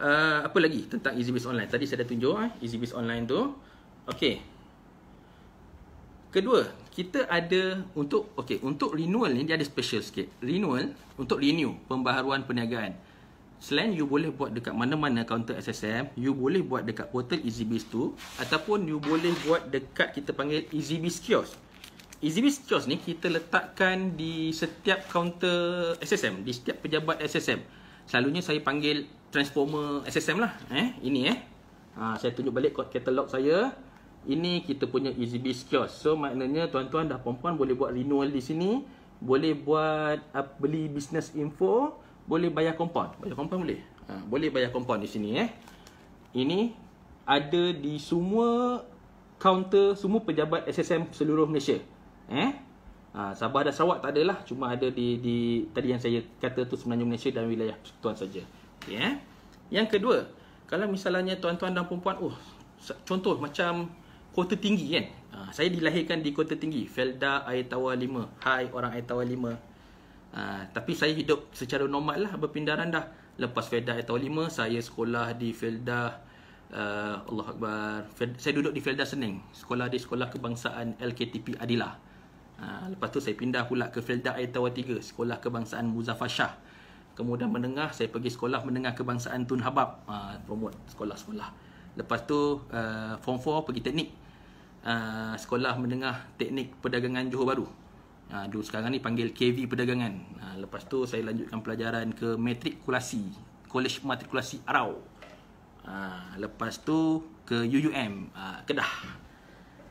Uh, apa lagi tentang EasyBiz Online? Tadi saya dah tunjuk eh, EasyBiz Online tu. Okay. Kedua, kita ada untuk okay, untuk renewal ni dia ada special sikit. Renewal untuk renew pembaharuan perniagaan. Selain you boleh buat dekat mana-mana counter SSM, you boleh buat dekat portal EasyBiz tu ataupun you boleh buat dekat kita panggil EasyBiz kiosk. EasyBiz kiosk ni kita letakkan di setiap counter SSM, di setiap pejabat SSM. Selalunya saya panggil transformer SSM lah. Eh, ini eh. Ha, saya tunjuk balik kod katalog saya. Ini kita punya EasyBiz kiosk. So maknanya tuan-tuan dan puan boleh buat renewal di sini. Boleh buat ah, beli business info boleh bayar kompon. Bayar kompon boleh. Ha, boleh bayar kompon di sini eh. Ini ada di semua kaunter semua pejabat SSM seluruh Malaysia. Eh? Ha, Sabah dan Sarawak tak adalah, cuma ada di di tadi yang saya kata tu semenanjung Malaysia dan wilayah tuan saja. Okey eh? Yang kedua, kalau misalnya tuan-tuan dan puan-puan, oh contoh macam kota tinggi kan. Ha, saya dilahirkan di kota tinggi, Felda Air Tawar 5. Hai orang Air Tawar Ah, tapi saya hidup secara normal lah berpindah randah lepas Felda tahun 5 saya sekolah di Felda uh, ah, Allah Akbar Felda, saya duduk di Felda Seneng. sekolah di sekolah kebangsaan LKTP Adila uh, ah, lepas tu saya pindah pula ke Felda air tawar 3 sekolah kebangsaan Muzaffar Shah kemudian menengah saya pergi sekolah menengah kebangsaan Tun Habab uh, promote sekolah-sekolah lepas tu uh, form 4 pergi teknik uh, sekolah menengah teknik perdagangan Johor Baru. Ha, dulu sekarang ni panggil KV Perdagangan. Ha, lepas tu saya lanjutkan pelajaran ke Matrikulasi, college Matrikulasi Arau. Ha, lepas tu ke UUM, ha, Kedah.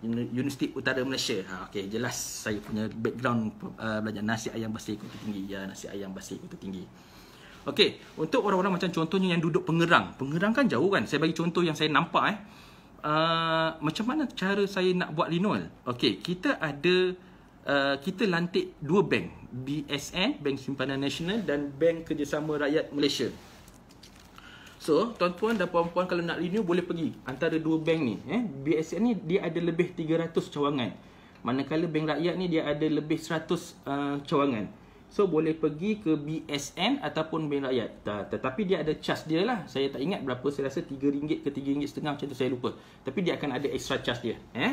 Universiti Utara Malaysia. Ha, Okey, jelas saya punya background uh, belajar nasi ayam basi kutu tinggi. Ya, nasi ayam basi kutu tinggi. Okey, untuk orang-orang macam contohnya yang duduk pengerang. Pengerang kan jauh kan? Saya bagi contoh yang saya nampak eh. Uh, macam mana cara saya nak buat linol? Okey, kita ada... Uh, kita lantik dua bank BSN Bank Simpanan Nasional dan Bank Kerjasama Rakyat Malaysia So, tuan-tuan dan puan-puan kalau nak renew boleh pergi antara dua bank ni. Eh? BSN ni dia ada lebih 300 cawangan. Manakala bank rakyat ni dia ada lebih 100 uh, cawangan. So, boleh pergi ke BSN ataupun bank rakyat. Tetapi dia ada charge dia lah. Saya tak ingat berapa. Saya rasa RM3 ke RM3.5 macam tu saya lupa. Tapi dia akan ada extra charge dia. Eh?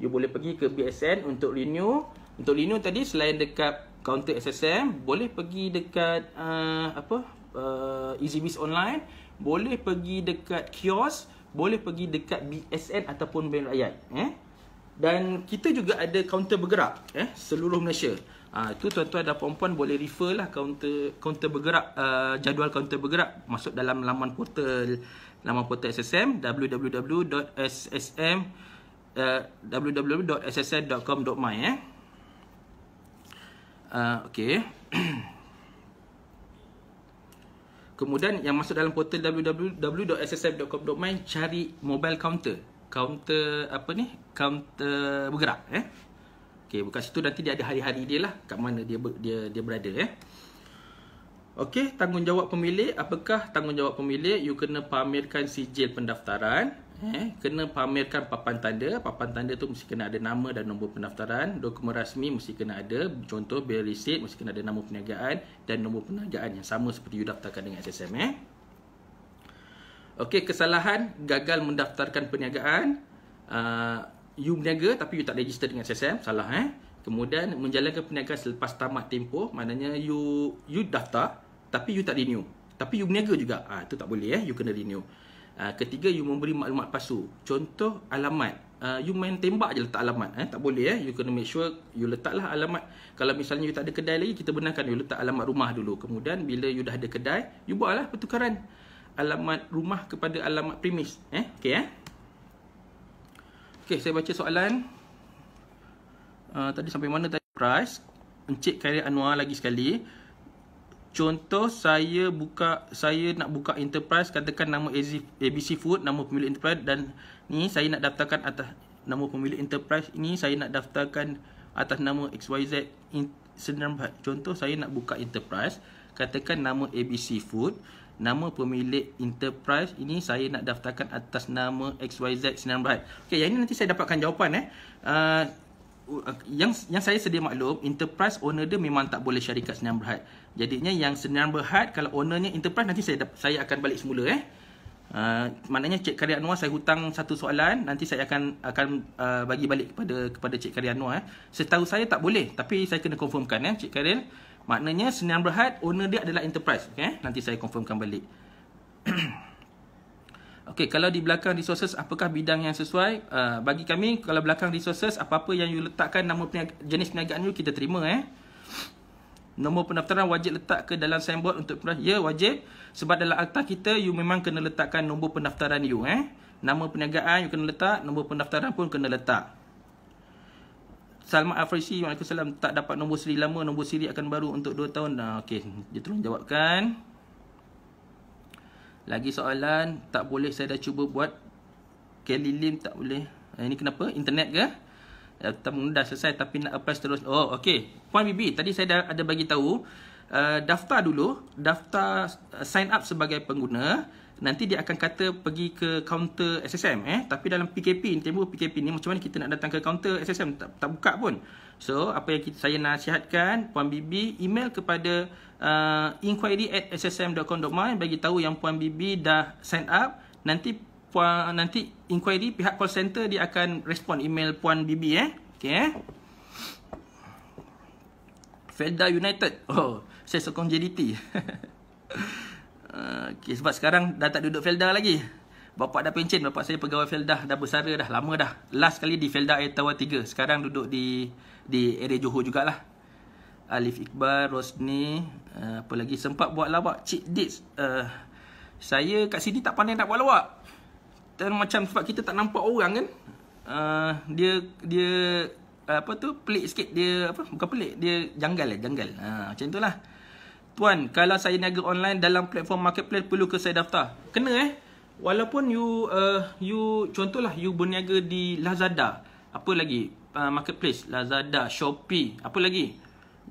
You boleh pergi ke BSN untuk renew. Untuk Lino tadi selain dekat counter SSM boleh pergi dekat uh, apa uh, Easybiz online, boleh pergi dekat kios boleh pergi dekat BSN ataupun Bank Rakyat eh. Dan kita juga ada counter bergerak eh seluruh Malaysia. Ah ha, itu tuan-tuan dan puan-puan boleh refer lah counter counter bergerak uh, jadual counter bergerak masuk dalam laman portal laman portal SSM www.ssm uh, www.ssm.com.my eh. Ah, okay. Kemudian yang masuk dalam portal www.ssf.com.my cari mobile counter. Counter apa ni? Counter bergerak eh. Okey, buka situ nanti dia ada hari-hari dia lah kat mana dia dia dia berada eh. Okey, tanggungjawab pemilik, apakah tanggungjawab pemilik? You kena pamerkan sijil pendaftaran, eh, kena pamerkan papan tanda. Papan tanda tu mesti kena ada nama dan nombor pendaftaran, dokumen rasmi mesti kena ada, contoh bill receipt mesti kena ada nama perniagaan dan nombor perniagaan yang sama seperti you daftarkan dengan SSM eh. Okey, kesalahan gagal mendaftarkan perniagaan, uh, you berniaga tapi you tak register dengan SSM, salah eh. Kemudian menjalankan perniagaan selepas tamat tempoh, maknanya you you daftar tapi you tak renew tapi you berniaga juga ah ha, itu tak boleh eh you kena renew uh, ketiga you memberi maklumat palsu contoh alamat uh, you main tembak je letak alamat eh tak boleh eh you kena make sure you letaklah alamat kalau misalnya you tak ada kedai lagi kita benarkan you letak alamat rumah dulu kemudian bila you dah ada kedai you buatlah pertukaran alamat rumah kepada alamat premis eh okay eh Okay, saya baca soalan uh, tadi sampai mana tadi price Encik Khairi Anwar lagi sekali. Contoh saya buka saya nak buka enterprise katakan nama ABC Food nama pemilik enterprise dan ni saya nak daftarkan atas nama pemilik enterprise ini saya nak daftarkan atas nama XYZ in, Contoh saya nak buka enterprise katakan nama ABC Food nama pemilik enterprise ini saya nak daftarkan atas nama XYZ Sdn. Okey yang ini nanti saya dapatkan jawapan eh. Uh, yang yang saya sedia maklum enterprise owner dia memang tak boleh syarikat senyam berhad jadinya yang senyam berhad kalau ownernya enterprise nanti saya saya akan balik semula eh uh, maknanya cik karian Anwar saya hutang satu soalan nanti saya akan akan uh, bagi balik kepada kepada cik karian Anwar eh setahu saya tak boleh tapi saya kena confirmkan eh cik karian. maknanya senyam berhad owner dia adalah enterprise okey eh. nanti saya confirmkan balik Okey, kalau di belakang resources, apakah bidang yang sesuai? Uh, bagi kami, kalau belakang resources, apa-apa yang you letakkan nama peniaga, jenis perniagaan you, kita terima eh. Nombor pendaftaran wajib letak ke dalam signboard untuk Ya, wajib. Sebab dalam akta kita, you memang kena letakkan nombor pendaftaran you eh. Nama perniagaan you kena letak, nombor pendaftaran pun kena letak. Salman Afrisi, Waalaikumsalam, tak dapat nombor siri lama, nombor siri akan baru untuk 2 tahun. Nah, Okey, dia terus jawabkan. Lagi soalan, tak boleh saya dah cuba buat lim tak boleh. Eh, ini kenapa? Internet ke? Ataupun eh, dah selesai tapi nak apply terus. Oh, okey. Puan Bibi, tadi saya dah ada bagi tahu uh, daftar dulu, daftar uh, sign up sebagai pengguna. Nanti dia akan kata pergi ke kaunter SSM eh. Tapi dalam PKP, tempoh PKP ni macam mana kita nak datang ke kaunter SSM tak, tak buka pun. So, apa yang kita, saya nasihatkan Puan Bibi email kepada uh, inquiry at ssm.com.my bagi tahu yang puan bibi dah sign up nanti puan nanti inquiry pihak call center dia akan respon email puan bibi eh okey eh Felda United oh saya sokong JDT uh, okay, sebab sekarang dah tak duduk Felda lagi Bapak dah pencen, bapak saya pegawai Felda dah bersara dah, lama dah. Last kali di Felda Air Tower 3. Sekarang duduk di di area Johor jugalah. Alif Iqbal, Rosni, uh, apa lagi sempat buat lawak Cik Dits. Uh, eh, saya kat sini tak pandai nak buat lawak. Dan macam sebab kita tak nampak orang kan. Uh, dia dia apa tu pelik sikit dia apa bukan pelik dia janggal lah janggal. Ha, uh, macam itulah. Tuan, kalau saya niaga online dalam platform marketplace perlu ke saya daftar? Kena eh. Walaupun you uh, you contohlah you berniaga di Lazada, apa lagi? Uh, marketplace Lazada, Shopee, apa lagi?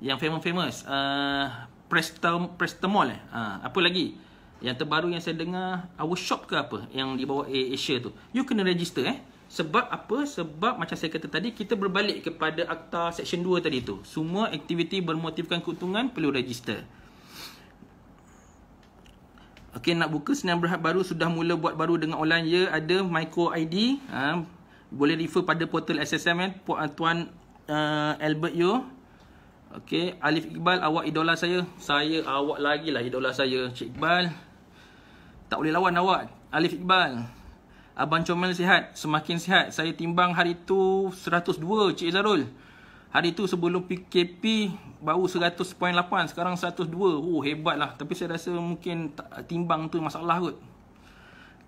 yang famous-famous uh, Prestam Prestamol eh. Uh, apa lagi? Yang terbaru yang saya dengar Our Shop ke apa yang di bawah Asia tu. You kena register eh. Sebab apa? Sebab macam saya kata tadi kita berbalik kepada akta section 2 tadi tu. Semua aktiviti bermotifkan keuntungan perlu register. Okey nak buka senam berhad baru sudah mula buat baru dengan online ya ada micro ID uh, ha. boleh refer pada portal SSM eh. tuan uh, Albert yo. Okey, Alif Iqbal awak idola saya. Saya awak lagilah idola saya, Cik Iqbal. Tak boleh lawan awak, Alif Iqbal. Abang Comel sihat, semakin sihat. Saya timbang hari tu 102, Cik Zarul. Hari tu sebelum PKP baru 100.8, sekarang 102. Oh, hebatlah. Tapi saya rasa mungkin timbang tu masalah kot.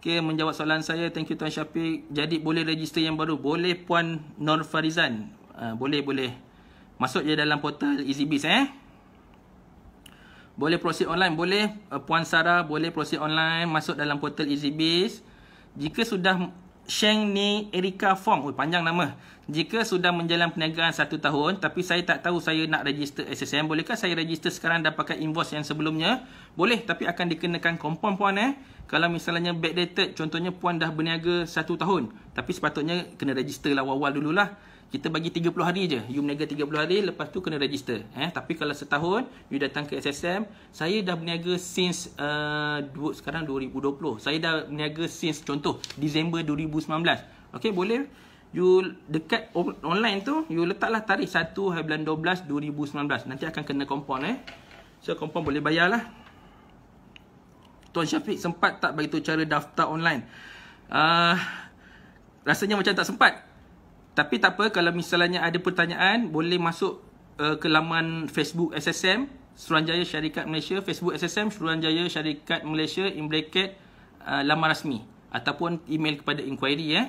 Okey, menjawab soalan saya. Thank you Tuan Syafiq. Jadi boleh register yang baru. Boleh Puan Nor Farizan. Uh, boleh, boleh. Masuk je dalam portal EasyBiz eh. Boleh proceed online. Boleh eh, Puan Sara, boleh proceed online. Masuk dalam portal EasyBiz. Jika sudah Sheng Ni Erika Fong. Ui, panjang nama. Jika sudah menjalan perniagaan satu tahun. Tapi saya tak tahu saya nak register SSM. Bolehkah saya register sekarang dan pakai invoice yang sebelumnya? Boleh. Tapi akan dikenakan kompon Puan eh. Kalau misalnya backdated. Contohnya Puan dah berniaga satu tahun. Tapi sepatutnya kena register lah awal-awal dululah kita bagi 30 hari je. You berniaga 30 hari, lepas tu kena register. Eh? Tapi kalau setahun, you datang ke SSM, saya dah berniaga since uh, du- sekarang 2020. Saya dah berniaga since contoh, Disember 2019. Okay, boleh? You dekat online tu, you letaklah tarikh 1 hari bulan 12 2019. Nanti akan kena kompon. eh. So, compound boleh bayarlah. Tuan Syafiq sempat tak bagi tu cara daftar online? Uh, rasanya macam tak sempat. Tapi tak apa kalau misalnya ada pertanyaan boleh masuk uh, ke laman Facebook SSM Suruhanjaya Syarikat Malaysia Facebook SSM Suruhanjaya Syarikat Malaysia in bracket uh, laman rasmi ataupun email kepada inquiry ya. Eh.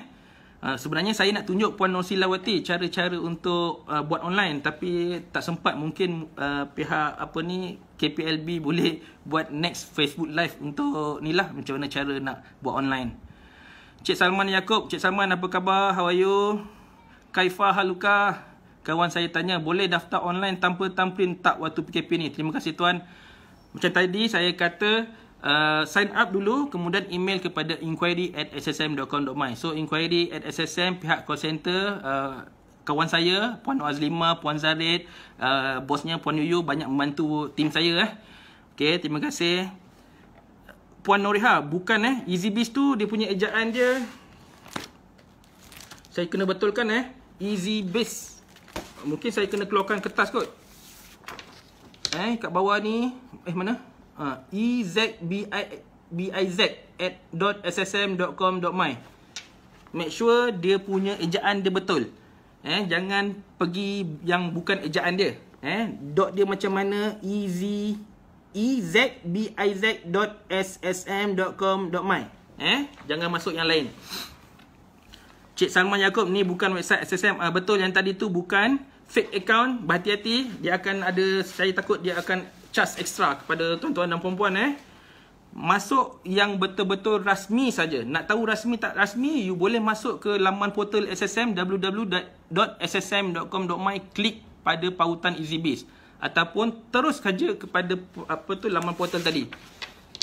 Uh, sebenarnya saya nak tunjuk Puan Nosilawati cara-cara untuk uh, buat online tapi tak sempat mungkin uh, pihak apa ni KPLB boleh buat next Facebook live untuk ni lah macam mana cara nak buat online. Cik Salman Yaakob, Cik Salman apa khabar? How are you? Kaifa Haluka Kawan saya tanya Boleh daftar online tanpa tamplin tak waktu PKP ni Terima kasih tuan Macam tadi saya kata uh, Sign up dulu Kemudian email kepada inquiry at ssm.com.my So inquiry at ssm pihak call center uh, Kawan saya Puan Azlima, Puan Zarid uh, Bosnya Puan Yuyu Banyak membantu tim saya eh. Okay terima kasih Puan Noriha Bukan eh EasyBiz tu dia punya ejaan dia saya kena betulkan eh. Easy base. Mungkin saya kena keluarkan kertas kot. Eh, kat bawah ni. Eh, mana? Ha, EZBIZ at my. Make sure dia punya ejaan dia betul. Eh, jangan pergi yang bukan ejaan dia. Eh, dot dia macam mana? Easy. EZBIZ dot ssm dot com dot my. Eh, jangan masuk yang lain. Cik Salman Yaakob ni bukan website SSM uh, ah, Betul yang tadi tu bukan Fake account Berhati-hati Dia akan ada Saya takut dia akan Charge extra Kepada tuan-tuan dan perempuan eh Masuk yang betul-betul rasmi saja. Nak tahu rasmi tak rasmi You boleh masuk ke laman portal SSM www.ssm.com.my Klik pada pautan EasyBase Ataupun terus saja kepada apa tu laman portal tadi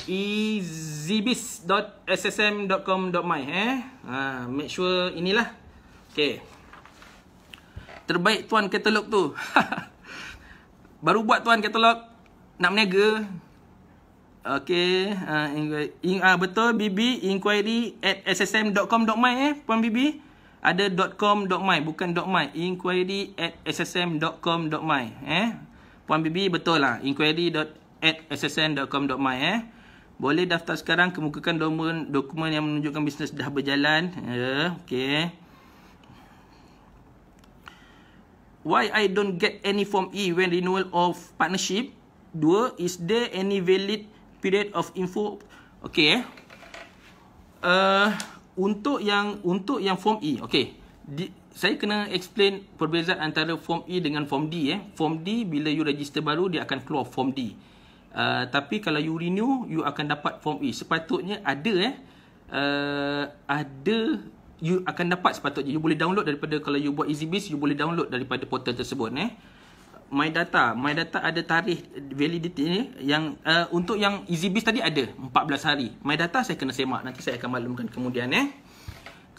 ezbis.ssm.com.my eh. Ha, make sure inilah. Okay. Terbaik tuan katalog tu. Baru buat tuan katalog. Nak meniaga. Okay. Ha, ha, betul. BB inquiry at ssm.com.my eh. Puan BB. Ada .com.my. Bukan .my. Inquiry at ssm.com.my. Eh. Puan BB betul lah. Inquiry ssm.com.my eh boleh daftar sekarang kemukakan dokumen dokumen yang menunjukkan bisnes dah berjalan ya yeah, okey why i don't get any form e when renewal of partnership dua is there any valid period of info okey eh uh, untuk yang untuk yang form e okey di saya kena explain perbezaan antara form E dengan form D eh. Form D bila you register baru dia akan keluar form D. Uh, tapi kalau you renew, you akan dapat form E. Sepatutnya ada eh. Uh, ada you akan dapat sepatutnya. You boleh download daripada kalau you buat EasyBiz, you boleh download daripada portal tersebut eh. My data, my data ada tarikh validity ni yang uh, untuk yang EasyBiz tadi ada 14 hari. My data saya kena semak nanti saya akan maklumkan kemudian eh.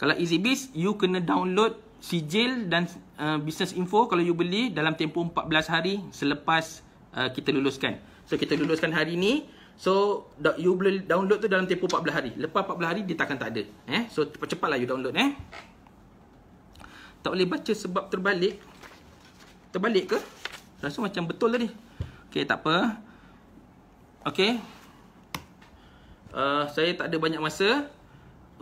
Kalau EasyBiz, you kena download sijil dan uh, business info kalau you beli dalam tempoh 14 hari selepas uh, kita luluskan. So kita luluskan hari ni. So you boleh download tu dalam tempoh 14 hari. Lepas 14 hari dia takkan tak ada. Eh? So cepat-cepatlah you download eh. Tak boleh baca sebab terbalik. Terbalik ke? Rasa macam betul tadi. Lah okay tak apa. Okay. Uh, saya tak ada banyak masa.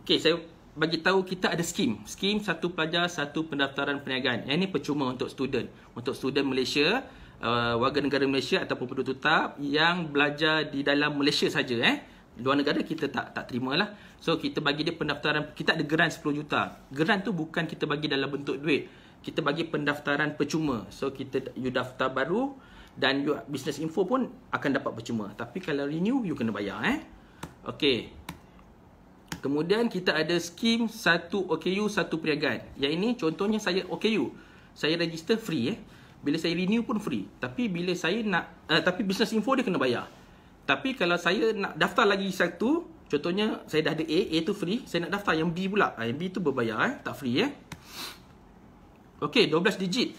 Okay saya bagi tahu kita ada skim. Skim satu pelajar satu pendaftaran perniagaan. Yang eh, ni percuma untuk student. Untuk student Malaysia. Malaysia uh, warga negara Malaysia ataupun penduduk tetap yang belajar di dalam Malaysia saja eh luar negara kita tak tak lah. So kita bagi dia pendaftaran kita ada geran 10 juta. Geran tu bukan kita bagi dalam bentuk duit. Kita bagi pendaftaran percuma. So kita you daftar baru dan you business info pun akan dapat percuma. Tapi kalau renew you kena bayar eh. Okey. Kemudian kita ada skim satu OKU satu perniagaan. Yang ini contohnya saya OKU. Saya register free eh. Bila saya renew pun free. Tapi bila saya nak uh, tapi business info dia kena bayar. Tapi kalau saya nak daftar lagi satu, contohnya saya dah ada A, A tu free, saya nak daftar yang B pula. Ah B tu berbayar eh, tak free eh. Okey, 12 digit.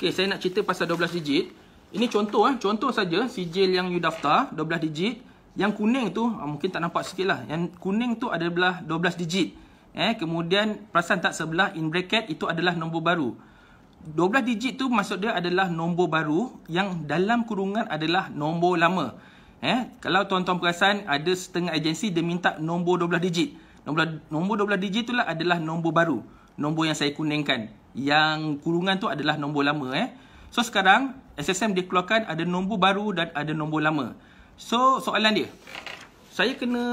Okey, saya nak cerita pasal 12 digit. Ini contoh eh, contoh saja sijil yang you daftar 12 digit. Yang kuning tu ah, mungkin tak nampak sikit lah. Yang kuning tu adalah 12 digit. Eh, kemudian perasan tak sebelah in bracket itu adalah nombor baru. 12 digit tu maksud dia adalah nombor baru yang dalam kurungan adalah nombor lama. Eh, kalau tuan-tuan perasan ada setengah agensi dia minta nombor 12 digit. Nombor nombor 12 digit itulah adalah nombor baru. Nombor yang saya kuningkan. Yang kurungan tu adalah nombor lama eh. So sekarang SSM dikeluarkan ada nombor baru dan ada nombor lama. So soalan dia, saya kena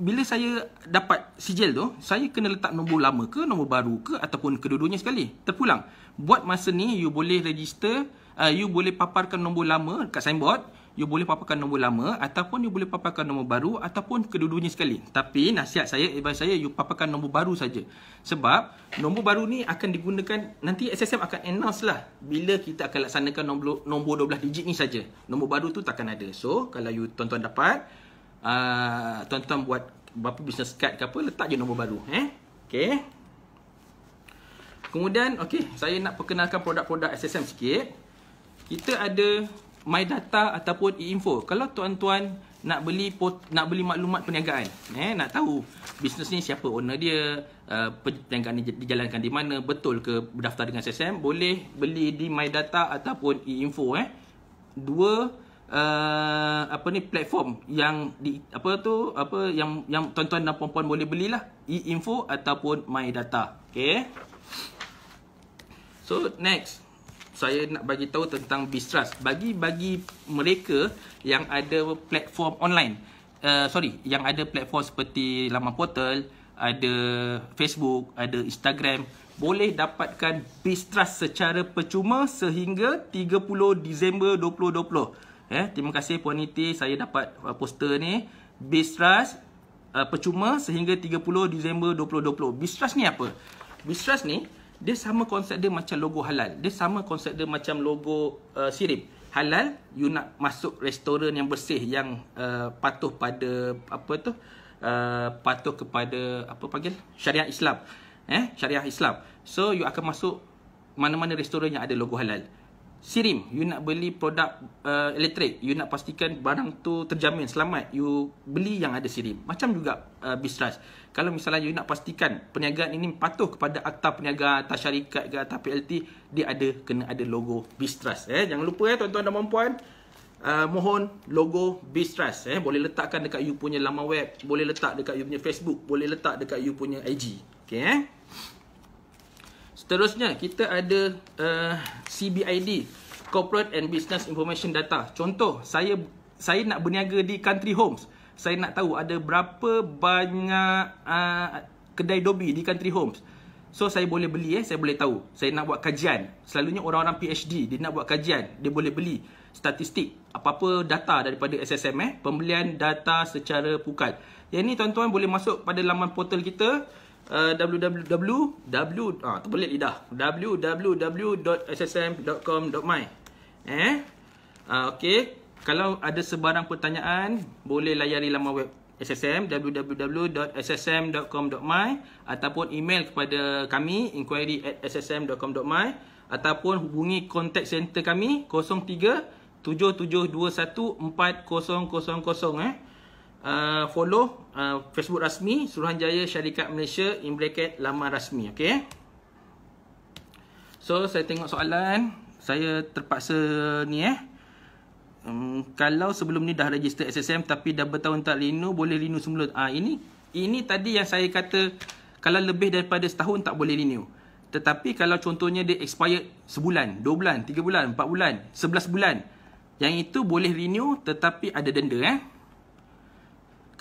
bila saya dapat sijil tu saya kena letak nombor lama ke nombor baru ke ataupun kedua-duanya sekali terpulang buat masa ni you boleh register uh, you boleh paparkan nombor lama kat signboard you boleh paparkan nombor lama ataupun you boleh paparkan nombor baru ataupun kedua-duanya sekali tapi nasihat saya advice saya you paparkan nombor baru saja sebab nombor baru ni akan digunakan nanti SSM akan announce lah bila kita akan laksanakan nombor nombor 12 digit ni saja nombor baru tu takkan ada so kalau you tuan-tuan dapat Ah, tuan-tuan uh, buat berapa business card ke apa letak je nombor baru eh okey kemudian okey saya nak perkenalkan produk-produk SSM sikit kita ada my data ataupun e-info kalau tuan-tuan nak beli pot, nak beli maklumat perniagaan eh nak tahu bisnes ni siapa owner dia uh, perniagaan ni dijalankan di mana betul ke berdaftar dengan SSM boleh beli di my data ataupun e-info eh dua Uh, apa ni platform yang di apa tu apa yang yang tuan-tuan dan puan-puan boleh belilah e-info ataupun my data. Okey. So next saya nak bagi tahu tentang Bistrust. Bagi bagi mereka yang ada platform online. Uh, sorry, yang ada platform seperti laman portal, ada Facebook, ada Instagram boleh dapatkan Bistrust secara percuma sehingga 30 Disember 2020. Eh, terima kasih Puan Niti saya dapat uh, poster ni. Bistras uh, percuma sehingga 30 Disember 2020. Bistras ni apa? Bistras ni dia sama konsep dia macam logo halal. Dia sama konsep dia macam logo uh, sirip. Halal you nak masuk restoran yang bersih yang uh, patuh pada apa tu? Uh, patuh kepada apa panggil? Syariah Islam. Eh, syariah Islam. So you akan masuk mana-mana restoran yang ada logo halal. Sirim, you nak beli produk uh, elektrik, you nak pastikan barang tu terjamin, selamat, you beli yang ada sirim. Macam juga uh, bisnes. Kalau misalnya you nak pastikan perniagaan ini patuh kepada akta peniaga, akta syarikat ke, akta PLT, dia ada, kena ada logo bisnes. Eh, jangan lupa ya eh, tuan-tuan dan puan-puan, uh, mohon logo bisnes. Eh, boleh letakkan dekat you punya laman web, boleh letak dekat you punya Facebook, boleh letak dekat you punya IG. Okay, eh? Seterusnya, kita ada uh, eh, CBID, Corporate and Business Information Data. Contoh, saya saya nak berniaga di Country Homes. Saya nak tahu ada berapa banyak uh, kedai dobi di Country Homes. So, saya boleh beli, eh, saya boleh tahu. Saya nak buat kajian. Selalunya orang-orang PhD, dia nak buat kajian. Dia boleh beli statistik, apa-apa data daripada SSM, eh, pembelian data secara pukat. Yang ni, tuan-tuan, boleh masuk pada laman portal kita. Kita www eh, w ah boleh lidah www.ssm.com.my eh ah, okey kalau ada sebarang pertanyaan boleh layari laman web SSM www.ssm.com.my ataupun email kepada kami inquiry@ssm.com.my ataupun hubungi contact center kami 03 7721 4000 eh uh, follow uh, Facebook rasmi Suruhanjaya Syarikat Malaysia in bracket laman rasmi okey so saya tengok soalan saya terpaksa ni eh um, kalau sebelum ni dah register SSM tapi dah bertahun tak renew boleh renew semula ah uh, ini ini tadi yang saya kata kalau lebih daripada setahun tak boleh renew tetapi kalau contohnya dia expired sebulan, dua bulan, tiga bulan, empat bulan, sebelas bulan. Yang itu boleh renew tetapi ada denda. Eh?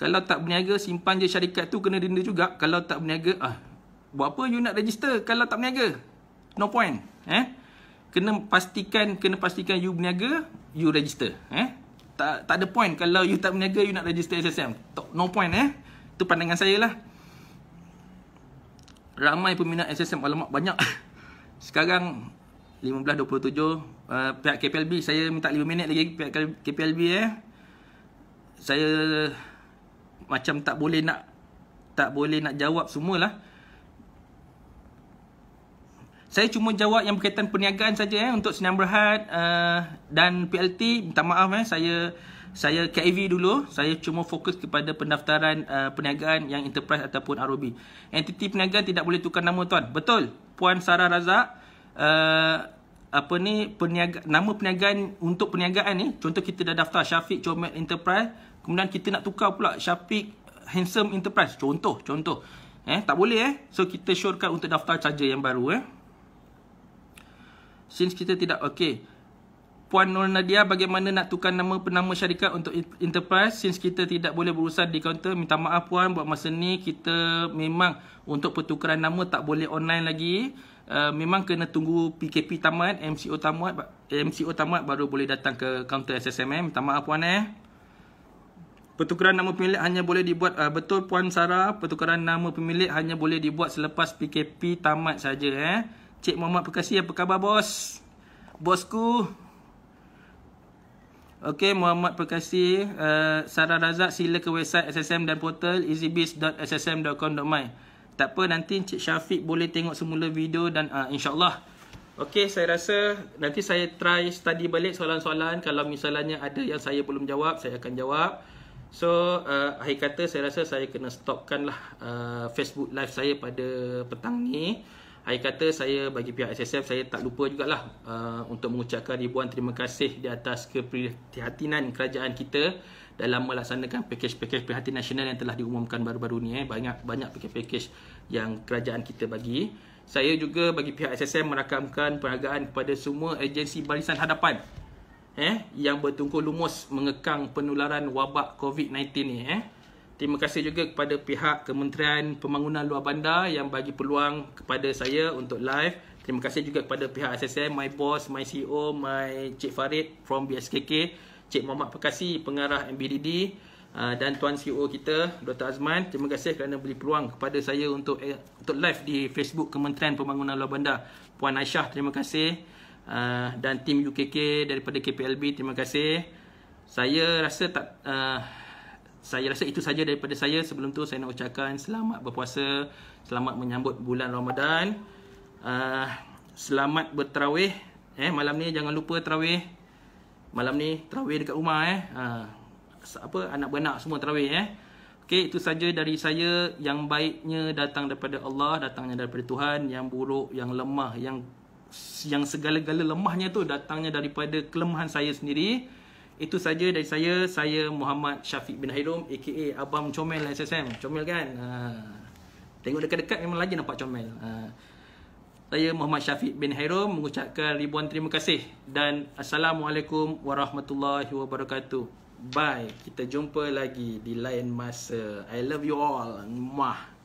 Kalau tak berniaga simpan je syarikat tu kena denda juga. Kalau tak berniaga ah buat apa you nak register kalau tak berniaga? No point. Eh? Kena pastikan kena pastikan you berniaga, you register, eh? Tak tak ada point kalau you tak berniaga you nak register SSM. Tak No point eh. Tu pandangan saya lah. Ramai peminat SSM alamak banyak. Sekarang 15.27 uh, eh, pihak KPLB saya minta 5 minit lagi pihak KPLB eh. Saya macam tak boleh nak tak boleh nak jawab semualah. Saya cuma jawab yang berkaitan perniagaan saja eh untuk Senam Berhad uh, dan PLT minta maaf eh saya saya KIV dulu saya cuma fokus kepada pendaftaran uh, perniagaan yang enterprise ataupun ROB. Entiti perniagaan tidak boleh tukar nama tuan. Betul. Puan Sarah Razak uh, apa ni perniaga, nama perniagaan untuk perniagaan ni contoh kita dah daftar Syafiq Comet Enterprise Kemudian kita nak tukar pula Shafiq Handsome Enterprise. Contoh, contoh. Eh, tak boleh eh. So kita syorkan untuk daftar charger yang baru eh. Since kita tidak okey. Puan Nur Nadia bagaimana nak tukar nama penama syarikat untuk Enterprise since kita tidak boleh berurusan di kaunter. Minta maaf puan buat masa ni kita memang untuk pertukaran nama tak boleh online lagi. Uh, memang kena tunggu PKP tamat, MCO tamat, MCO tamat baru boleh datang ke kaunter SSM eh. Minta maaf puan eh. Pertukaran nama pemilik hanya boleh dibuat uh, betul Puan Sarah, pertukaran nama pemilik hanya boleh dibuat selepas PKP tamat saja eh. Cik Muhammad Perkasi apa khabar bos? Bosku. Okey Muhammad Perkasi, uh, Sarah Razak sila ke website SSM dan portal easybiz.ssm.com.my. Tak apa nanti Cik Syafiq boleh tengok semula video dan uh, insyaAllah Okey, saya rasa nanti saya try study balik soalan-soalan. Kalau misalnya ada yang saya belum jawab, saya akan jawab. So uh, akhir kata saya rasa saya kena stopkan lah uh, Facebook live saya pada petang ni Akhir kata saya bagi pihak SSF saya tak lupa jugalah uh, Untuk mengucapkan ribuan terima kasih di atas keprihatinan kerajaan kita dalam melaksanakan pakej-pakej prihatin nasional yang telah diumumkan baru-baru ni eh. banyak banyak pakej-pakej yang kerajaan kita bagi saya juga bagi pihak SSM merakamkan penghargaan kepada semua agensi barisan hadapan eh yang bertungkul lumus mengekang penularan wabak COVID-19 ni eh. Terima kasih juga kepada pihak Kementerian Pembangunan Luar Bandar yang bagi peluang kepada saya untuk live. Terima kasih juga kepada pihak SSM, my boss, my CEO, my Cik Farid from BSKK, Cik Muhammad Pekasi, pengarah MBDD uh, dan tuan CEO kita Dr. Azman. Terima kasih kerana beri peluang kepada saya untuk eh, untuk live di Facebook Kementerian Pembangunan Luar Bandar. Puan Aisyah, terima kasih uh, dan tim UKK daripada KPLB terima kasih. Saya rasa tak uh, saya rasa itu saja daripada saya. Sebelum tu saya nak ucapkan selamat berpuasa, selamat menyambut bulan Ramadan. Uh, selamat bertarawih eh malam ni jangan lupa tarawih. Malam ni tarawih dekat rumah eh. Uh, apa anak beranak semua tarawih eh. Okey itu saja dari saya yang baiknya datang daripada Allah, datangnya daripada Tuhan, yang buruk, yang lemah, yang yang segala-gala lemahnya tu datangnya daripada kelemahan saya sendiri. Itu saja dari saya. Saya Muhammad Syafiq bin Hairum aka Abang Comel SSM. Comel kan? Ha. Tengok dekat-dekat memang lagi nampak comel. Ha. Saya Muhammad Syafiq bin Hairum mengucapkan ribuan terima kasih dan Assalamualaikum Warahmatullahi Wabarakatuh. Bye. Kita jumpa lagi di lain masa. I love you all. Mwah.